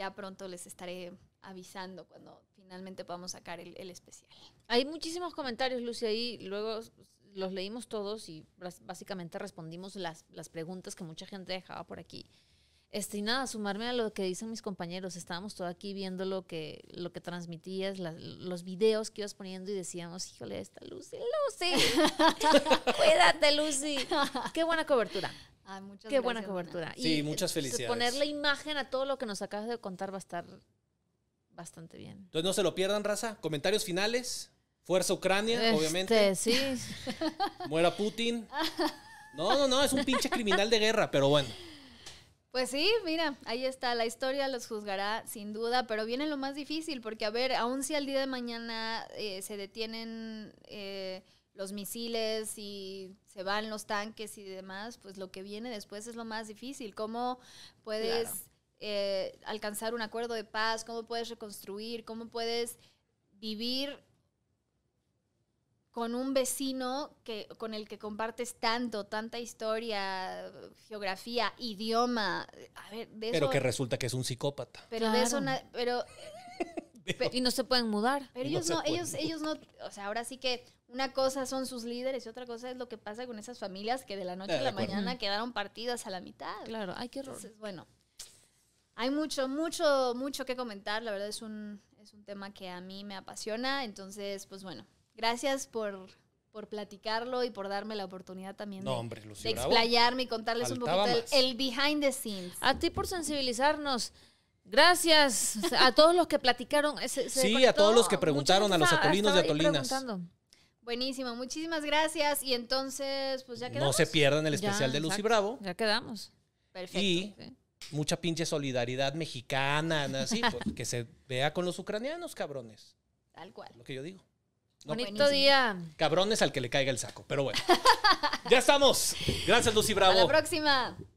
ya pronto les estaré avisando cuando finalmente podamos sacar el, especial. Hay muchísimos comentarios, Lucy, ahí luego los leímos todos y básicamente respondimos las, preguntas que mucha gente dejaba por aquí. Este, y nada, sumarme a lo que dicen mis compañeros, estábamos todos aquí viendo lo que, lo que transmitías, los videos que ibas poniendo y decíamos, híjole, esta Lucy, Lucy, cuídate Lucy, qué buena cobertura. Qué buena cobertura. Sí, muchas felicidades. Poner la imagen a todo lo que nos acabas de contar va a estar bastante bien. Entonces no se lo pierdan, raza. Comentarios finales. Fuerza Ucrania, este, obviamente. Sí. Muera Putin. No, no, no, es un pinche criminal de guerra, pero bueno. Pues sí, mira, ahí está, la historia los juzgará sin duda, pero viene lo más difícil, porque a ver, aún si al día de mañana eh, se detienen... Eh, los misiles y se van los tanques y demás, pues lo que viene después es lo más difícil. ¿Cómo puedes eh, alcanzar un acuerdo de paz? ¿Cómo puedes reconstruir? ¿Cómo puedes vivir con un vecino que, con el que compartes tanto, tanta historia, geografía, idioma? pero que resulta que es un psicópata. Pero de eso... Pero, y no se pueden mudar. Pero ellos no, ellos, ellos no, o sea, ahora sí que una cosa son sus líderes y otra cosa es lo que pasa con esas familias que de la noche a ah, la mañana mm. quedaron partidas a la mitad. Claro, hay que bueno, hay mucho, mucho, mucho que comentar. La verdad es un, es un tema que a mí me apasiona. Entonces, pues bueno, gracias por, por platicarlo y por darme la oportunidad también de, explayarme y contarles un poquito el, behind the scenes. A ti por sensibilizarnos. Gracias a todos los que platicaron. sí, a todos los que preguntaron, a los ah, atolinos y atolinas. Buenísimo, muchísimas gracias. Y entonces, pues ya quedamos. No se pierdan el especial de Lucy Bravo. Ya quedamos. Perfecto. Y mucha pinche solidaridad mexicana, así, pues, que se vea con los ucranianos, cabrones. Tal cual. Lo que yo digo. Bonito día. Cabrones al que le caiga el saco, pero bueno. ya estamos. Gracias, Lucy Bravo. Hasta la próxima.